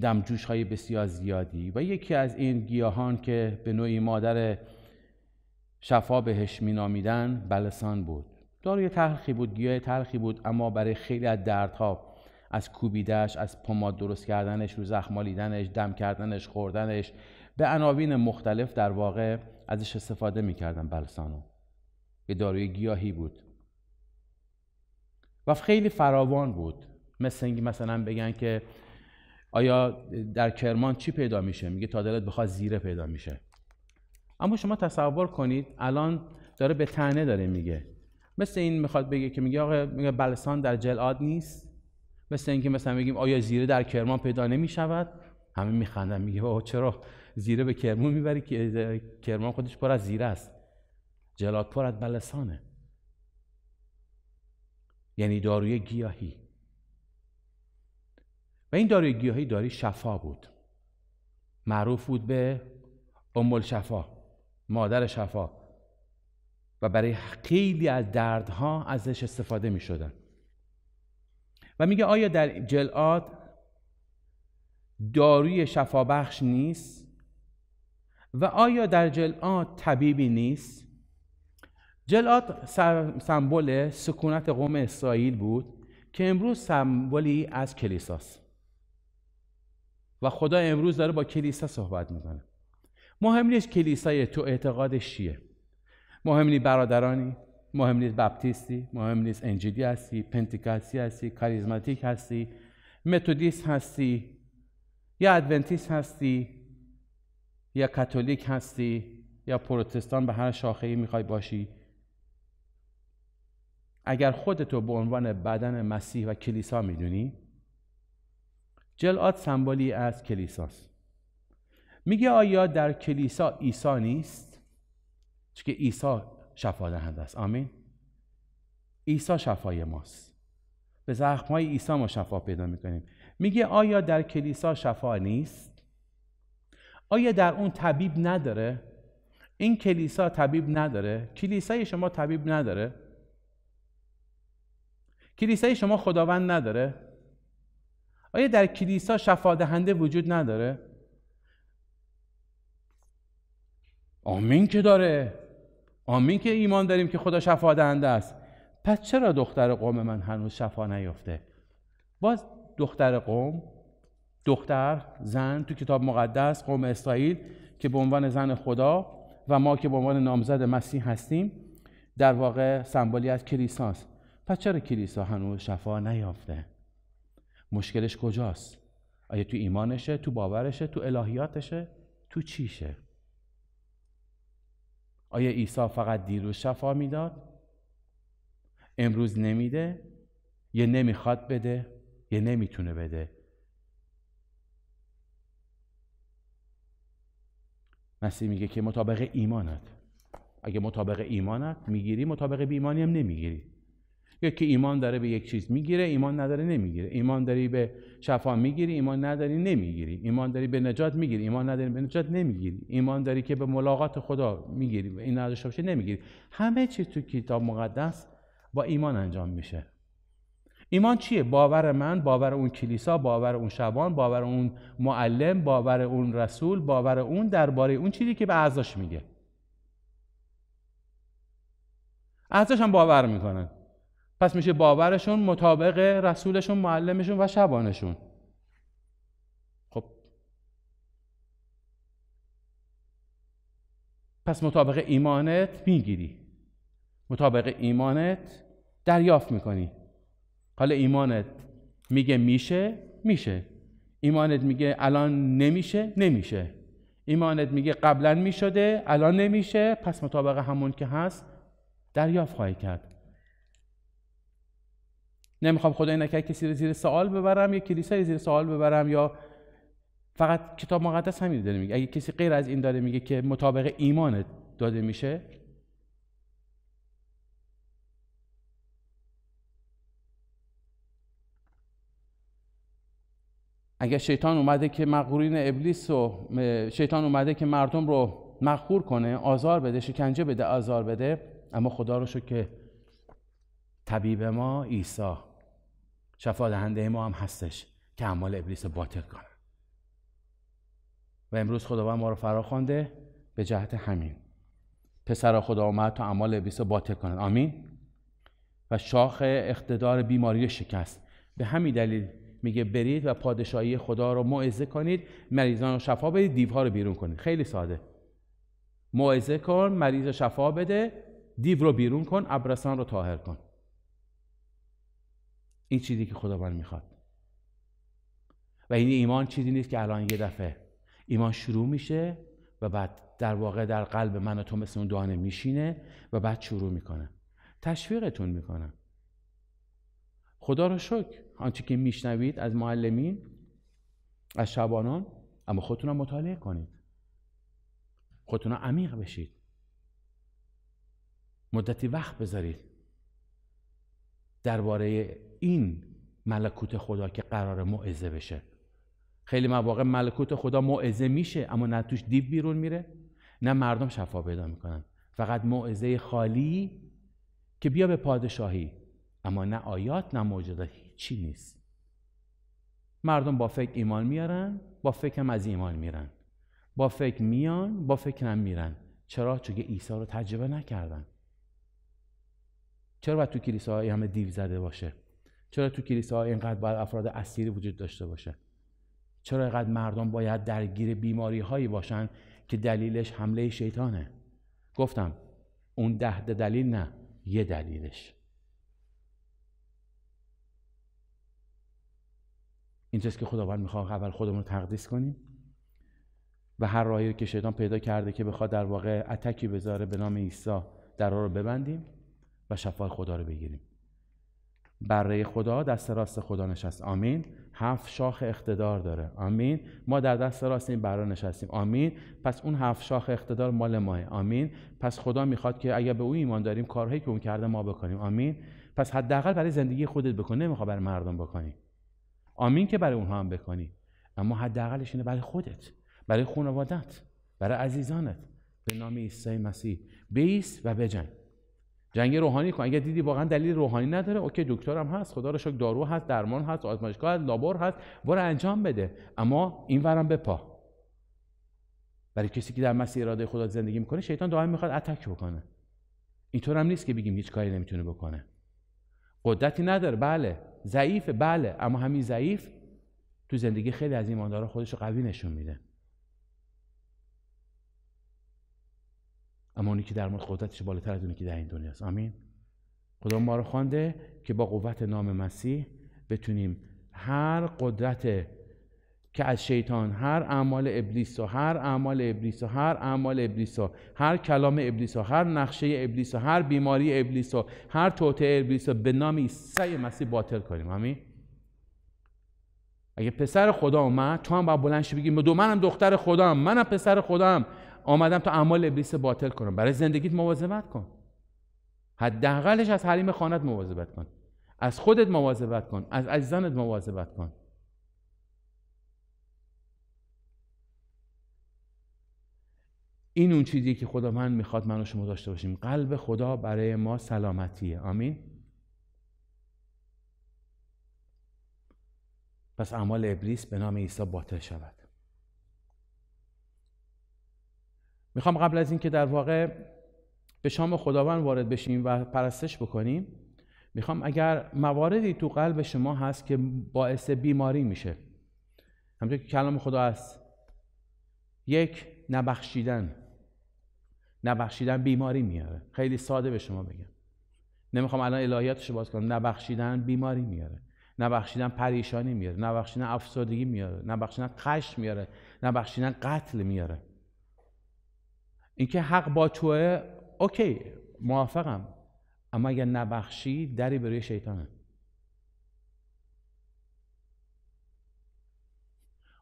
Speaker 1: دمجوش های بسیار زیادی و یکی از این گیاهان که به نوعی مادر شفا بهش مینامیدن بلسان بود داروی تلخی بود گیاه تلخی بود اما برای خیلی از دردها از کوبیدش از پماد درست کردنش رو زخمالیدنش دم کردنش خوردنش به عناوین مختلف در واقع ازش استفاده میکردن بلسانو یه داروی گیاهی بود و خیلی فراوان بود مثل اینکه مثلا بگن که آیا در کرمان چی پیدا میشه میگه تا دلت بخواد زیره پیدا میشه اما شما تصور کنید الان داره به تنه داره میگه مثل این میخواد بگه که میگه آقا میگه بلسان در جلاد نیست مثل اینکه مثلا بگیم آیا زیره در کرمان پیدا نمیشود همه میخندن میگه آه چرا زیره به کرمان میبری که کرمان خودش پر از زیره است جلاد پر از بلسانه یعنی داروی گیاهی و این داروی گیاهی داری شفا بود معروف بود به ام شفا مادر شفا و برای خیلی از دردها ازش استفاده می شدن. و میگه آیا در جلعات داروی شفابخش نیست و آیا در جلعات طبیبی نیست جلعات سمبل سکونت قوم اسرائیل بود که امروز سمبولی از کلیساست و خدا امروز داره با کلیسا صحبت میکنه مهم نیست کلیسای تو اعتقادش چیه مهم نیست برادرانی مهم نیست بپتیستی مهم نیست انجیلی هستی پنتیکاسی هستی کاریزماتیک هستی متودیست هستی یا ادونتیست هستی یا کاتولیک هستی یا پروتستان به هر شاخه میخوای باشی اگر خودتو به عنوان بدن مسیح و کلیسا میدونی جلعات سمبولی از کلیساست میگه آیا در کلیسا عیسی نیست که عیسی شفا دهنده است آمین عیسی شفای ماست به های عیسی ما شفا پیدا میکنیم میگه آیا در کلیسا شفا نیست آیا در اون طبیب نداره این کلیسا طبیب نداره کلیسای شما طبیب نداره کلیسای شما خداوند نداره آیا در کلیسا شفا دهنده وجود نداره آمین که داره آمین که ایمان داریم که خدا شفا دهنده است پس چرا دختر قوم من هنوز شفا نیافته باز دختر قوم دختر زن تو کتاب مقدس قوم اسرائیل که به عنوان زن خدا و ما که به عنوان نامزد مسیح هستیم در واقع سمبولی از کلیساست پس چرا کلیسا هنوز شفا نیافته مشکلش کجاست آیا تو ایمانشه تو باورشه تو الهیاتشه تو چیشه آیا عیسی فقط دیروز شفا میداد امروز نمیده یه نمیخواد بده یه نمیتونه بده مسیح میگه که مطابق ایمانت اگه مطابق ایمانت میگیری مطابق بیمانی هم نمیگیری یکی ایمان داره به یک چیز میگیره ایمان نداره نمیگیره ایمان داری به شفا میگیری ایمان نداری نمیگیری ایمان داری به نجات میگیری ایمان نداری به نجات نمیگیری ایمان داری که به ملاقات خدا میگیری این نداشته باشه نمیگیری همه چی تو کتاب مقدس با ایمان انجام میشه ایمان چیه باور من باور اون کلیسا باور اون شبان باور اون معلم باور اون رسول باور اون درباره اون چیزی که به اعضاش میگه اعضاش هم باور میکنن پس میشه باورشون مطابق رسولشون معلمشون و شبانشون خب پس مطابق ایمانت میگیری مطابق ایمانت دریافت میکنی حالا ایمانت میگه میشه میشه ایمانت میگه الان نمیشه نمیشه ایمانت میگه قبلا میشده الان نمیشه پس مطابق همون که هست دریافت خواهی کرد نمیخوام خدای نکرد کسی رو زیر سوال ببرم یا کلیسای زیر سوال ببرم یا فقط کتاب مقدس همین داره میگه اگه کسی غیر از این داره میگه که مطابق ایمانت داده میشه اگر شیطان اومده که مغرورین ابلیس و شیطان اومده که مردم رو مغور کنه آزار بده شکنجه بده آزار بده اما خدا رو شو که طبیب ما عیسی شفا دهنده ما هم هستش که اعمال ابلیس باطل کنه و امروز خداوند ما رو فرا خوانده به جهت همین پسر خدا آمد تا اعمال ابلیس باطل کنه آمین و شاخ اقتدار بیماری شکست به همین دلیل میگه برید و پادشاهی خدا رو موعظه کنید مریضان رو شفا بدید دیوها رو بیرون کنید خیلی ساده موعظه کن مریض شفا بده دیو رو بیرون کن ابرسان رو طاهر کن این چیزی که خداوند میخواد و این ایمان چیزی نیست که الان یه دفعه ایمان شروع میشه و بعد در واقع در قلب من و تو مثل اون دانه میشینه و بعد شروع میکنه تشویقتون میکنم خدا رو شکر آنچه که میشنوید از معلمین از شبانان اما خودتون مطالعه کنید خودتون عمیق بشید مدتی وقت بذارید درباره این ملکوت خدا که قرار معزه بشه خیلی مواقع ملکوت خدا معزه میشه اما نه توش دیو بیرون میره نه مردم شفا پیدا میکنن فقط معزه خالی که بیا به پادشاهی اما نه آیات نه موجودات هیچی نیست مردم با فکر ایمان میارن با فکر از ایمان میرن با فکر میان با فکر هم میرن چرا چون عیسی رو تجربه نکردن چرا باید تو های همه دیو زده باشه چرا تو کلیسا اینقدر باید افراد اسیری وجود داشته باشه چرا اینقدر مردم باید درگیر بیماری هایی باشن که دلیلش حمله شیطانه گفتم اون ده دلیل نه یه دلیلش اینجاست که خداوند میخواد اول خودمون رو تقدیس کنیم و هر راهی که شیطان پیدا کرده که بخواد در واقع اتکی بذاره به نام عیسی در رو ببندیم و شفای خدا رو بگیریم برای خدا دست راست خدا نشست آمین هفت شاخ اقتدار داره آمین ما در دست راست این بره نشستیم آمین پس اون هفت شاخ اقتدار مال ماه آمین پس خدا میخواد که اگر به او ایمان داریم کارهایی که اون کرده ما بکنیم آمین پس حداقل برای زندگی خودت بکن نمیخواد برای مردم بکنی آمین که برای اونها هم بکنی اما حداقلش اینه برای خودت برای خانوادت برای عزیزانت به نام عیسی مسیح بیس و بجنگ جنگ روحانی کن اگه دیدی واقعا دلیل روحانی نداره اوکی دکترم هست خدا رو شکر دارو هست درمان هست آزمایشگاه هست لابور هست برو انجام بده اما این ورم به پا برای کسی که در مسیر اراده خدا زندگی میکنه شیطان دائم میخواد اتک بکنه اینطور هم نیست که بگیم هیچ کاری نمیتونه بکنه قدرتی نداره بله ضعیفه بله اما همین ضعیف تو زندگی خیلی از ایماندارا خودش رو قوی نشون میده اما اونی که در مورد قدرتش بالاتر از اونی که در این دنیاست آمین خدا ما رو خوانده که با قوت نام مسیح بتونیم هر قدرت که از شیطان هر اعمال ابلیس و هر اعمال ابلیس و هر اعمال ابلیس و هر کلام ابلیس و هر نقشه ابلیس و هر بیماری ابلیس و هر توطعه ابلیس به نام عیسی مسیح باطل کنیم آمین؟ اگه پسر خدا اومد تو هم باید بلند شی بگی دو منم دختر خدا منم پسر آمدم تا اعمال ابلیس باطل کنم برای زندگیت مواظبت کن حداقلش از حریم خانت مواظبت کن از خودت مواظبت کن از عزیزانت مواظبت کن این اون چیزی که خدا من میخواد من شما داشته باشیم قلب خدا برای ما سلامتیه آمین پس اعمال ابلیس به نام عیسی باطل شود میخوام قبل از اینکه در واقع به شام خداوند وارد بشیم و پرستش بکنیم میخوام اگر مواردی تو قلب شما هست که باعث بیماری میشه همونطور که کلام خدا هست یک نبخشیدن نبخشیدن بیماری میاره خیلی ساده به شما بگم نمیخوام الان الهیاتش باز کنم نبخشیدن بیماری میاره نبخشیدن پریشانی میاره نبخشیدن افسردگی میاره نبخشیدن خشم میاره نبخشیدن قتل میاره اینکه حق با توه اوکی موافقم اما اگر نبخشی دری بروی شیطانه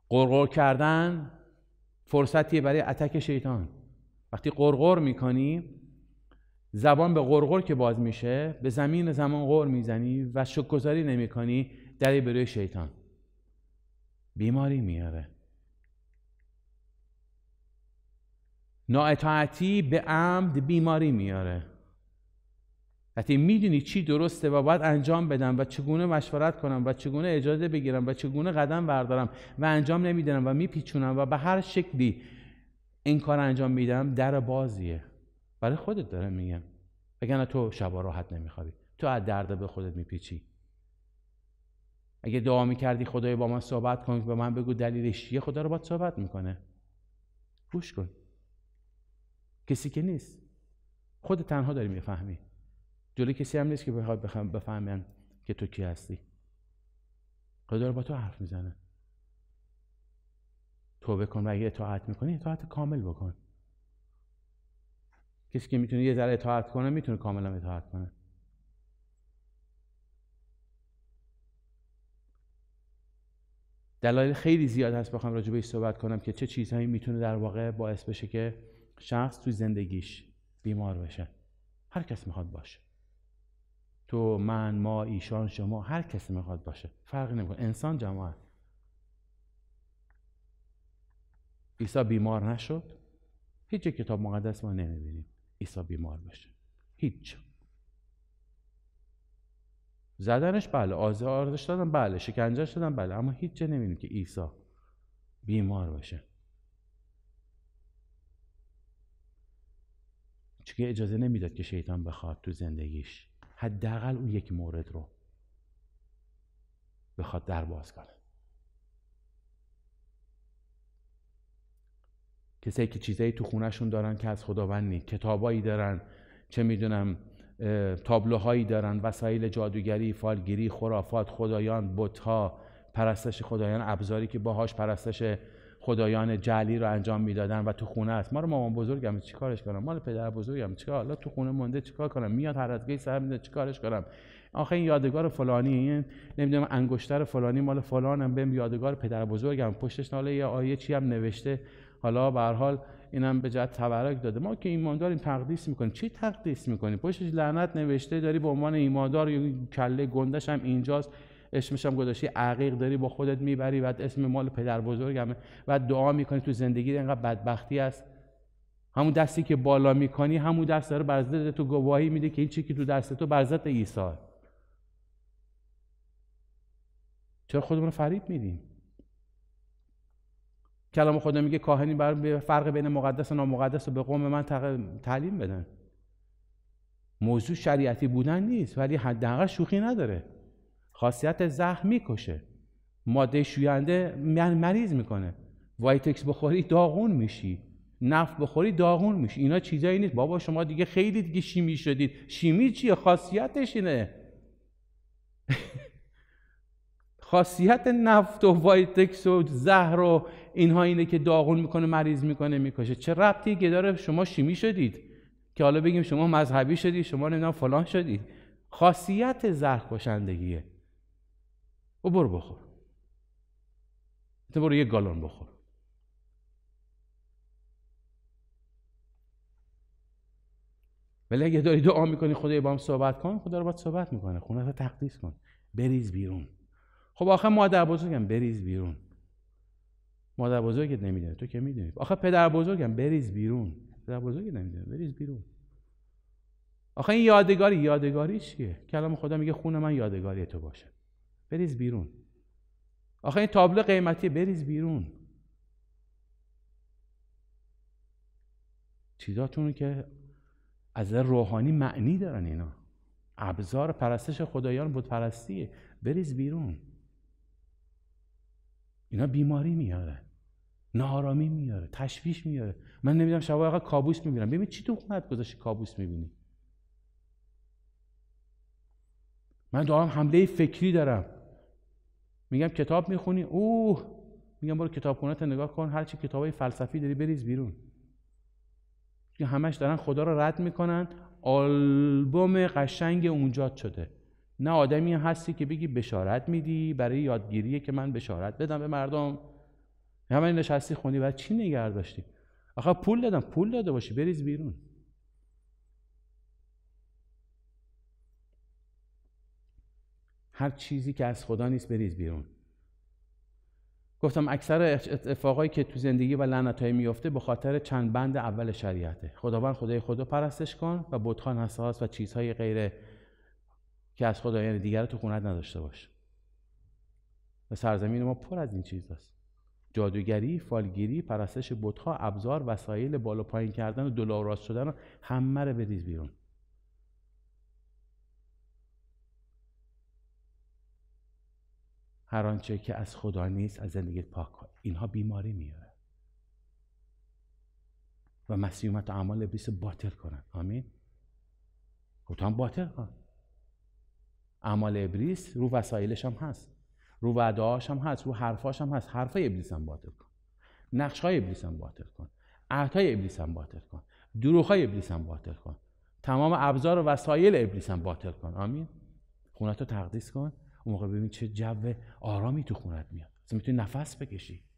Speaker 1: قرقر کردن فرصتی برای اتک شیطان وقتی قرقر میکنی زبان به قرقر که باز میشه به زمین زمان قر میزنی و شکرگزاری نمیکنی دری برای شیطان بیماری میاره نااطاعتی به عمد بیماری میاره حتی میدونی چی درسته و باید انجام بدم و چگونه مشورت کنم و چگونه اجازه بگیرم و چگونه قدم بردارم و انجام نمیدم و میپیچونم و به هر شکلی این کار انجام میدم در بازیه برای خودت داره میگم بگنه تو شبا راحت نمیخوابی تو از درد به خودت میپیچی اگه دعا میکردی خدای با من صحبت کن به من بگو دلیلش چیه خدا رو باید صحبت میکنه گوش کن کسی که نیست خود تنها داری میفهمی جلوی کسی هم نیست که بخواد بفهمن که تو کی هستی خدا رو با تو حرف میزنه توبه کن و اگه اطاعت میکنی اطاعت کامل بکن کسی که میتونه یه ذره اطاعت کنه میتونه کاملا اطاعت کنه دلایل خیلی زیاد هست بخوام راجع بهش صحبت کنم که چه چیزهایی میتونه در واقع باعث بشه که شخص توی زندگیش بیمار بشه هر کس میخواد باشه تو من ما ایشان شما هر کسی میخواد باشه فرق نمیکنه انسان جماعت عیسی بیمار نشد هیچ کتاب مقدس ما نمیبینیم عیسی بیمار بشه هیچ زدنش بله آزارش دادن بله شکنجه شدن بله اما هیچ جا نمیبینیم که عیسی بیمار باشه چون اجازه نمیداد که شیطان بخواد تو زندگیش حداقل اون یک مورد رو بخواد در باز کنه کسایی که چیزایی تو خونهشون دارن که از خداوند کتابایی دارن چه میدونم تابلوهایی دارن وسایل جادوگری فالگیری خرافات خدایان بتها پرستش خدایان ابزاری که باهاش پرستش خدایان جلی رو انجام میدادن و تو خونه است ما رو مامان بزرگم چیکارش کنم مال پدر بزرگم چیکار حالا تو خونه مونده چیکار کنم میاد هر از سر میده چیکارش کنم آخه این یادگار فلانی این نمیدونم انگشتر فلانی مال فلانم بهم یادگار پدر بزرگم پشتش ناله یه آیه چی هم نوشته حالا به هر حال اینم به جهت تبرک داده ما که ایمانداریم تقدیس میکنیم چی تقدیس میکنیم پشتش لعنت نوشته داری به عنوان ایماندار کله گندش هم اینجاست اسمش هم گذاشتی عقیق داری با خودت میبری بعد اسم مال پدر بزرگمه بعد دعا میکنی تو زندگی اینقدر بدبختی است همون دستی که بالا میکنی همون دست داره بر تو گواهی میده که این چی که تو دست تو بر ضد چرا خودمون رو فریب میدیم کلام خدا میگه کاهنی بر فرق بین مقدس و نامقدس رو به قوم من تعلیم بدن موضوع شریعتی بودن نیست ولی حداقل شوخی نداره خاصیت زخم میکشه ماده شوینده مریض میکنه وایتکس بخوری داغون میشی نفت بخوری داغون میشی اینا چیزایی نیست بابا شما دیگه خیلی دیگه شیمی شدید شیمی چیه خاصیتش اینه خاصیت نفت و وایتکس و زهر و اینها اینه که داغون میکنه مریض میکنه میکشه چه ربطی که داره شما شیمی شدید که حالا بگیم شما مذهبی شدید شما نمیدونم فلان شدید خاصیت زهر کشندگیه و خب برو بخور تو برو یک گالون بخور ولی اگه داری دعا میکنی خدای با هم صحبت کن خدا رو باید صحبت میکنه خونه رو تقدیس کن بریز بیرون خب آخه مادر بزرگم بریز بیرون مادر بزرگت نمیدونه تو که میدونی آخه پدر بزرگم بریز بیرون پدر بزرگت نمیدونه بریز بیرون آخه این یادگاری یادگاری چیه کلام خدا میگه خون من یادگاری تو باشه بریز بیرون آخه این تابلو قیمتی بریز بیرون چیزاتون که از روحانی معنی دارن اینا ابزار پرستش خدایان بود پرستیه بریز بیرون اینا بیماری میاره نارامی میاره تشویش میاره من نمیدونم شبا کابوس میبینم ببین چی تو خونت گذاشتی کابوس میبینی من دارم حمله فکری دارم میگم کتاب میخونی اوه میگم برو کتابخونت نگاه کن هر چی کتابای فلسفی داری بریز بیرون همش دارن خدا رو رد میکنن آلبوم قشنگ اونجا شده نه آدمی هستی که بگی بشارت میدی برای یادگیریه که من بشارت بدم به مردم همین نشستی خونی، و چی نگرداشتی داشتی آخه پول دادم پول داده باشی بریز بیرون هر چیزی که از خدا نیست بریز بیرون گفتم اکثر اتفاقایی که تو زندگی و لعنتهایی میفته به خاطر چند بند اول شریعته خداوند خدای خدا پرستش کن و بتخان حساس و چیزهای غیر که از خدایان یعنی دیگر رو تو خونت نداشته باش و سرزمین ما پر از این است. جادوگری، فالگیری، پرستش بتها، ابزار، وسایل بالا پایین کردن و دلار راست شدن همه رو بریز بیرون هر آنچه که از خدا نیست از زندگیت پاک کن اینها بیماری میاره و مسیومت اعمال ابلیس باطل کنن آمین گفتم باطل کن اعمال ابلیس رو وسایلش هم هست رو وعده‌هاش هم هست رو حرفاش هم هست حرفای ابلیس هم باطل کن نقش های ابلیس هم باطل کن عهدهای ابلیس هم باطل کن دروغ های ابلیس هم باطل کن تمام ابزار و وسایل ابلیس هم باطل کن آمین خونتو تقدیس کن اون موقع ببین چه جو آرامی تو خونت میاد میتونی نفس بکشی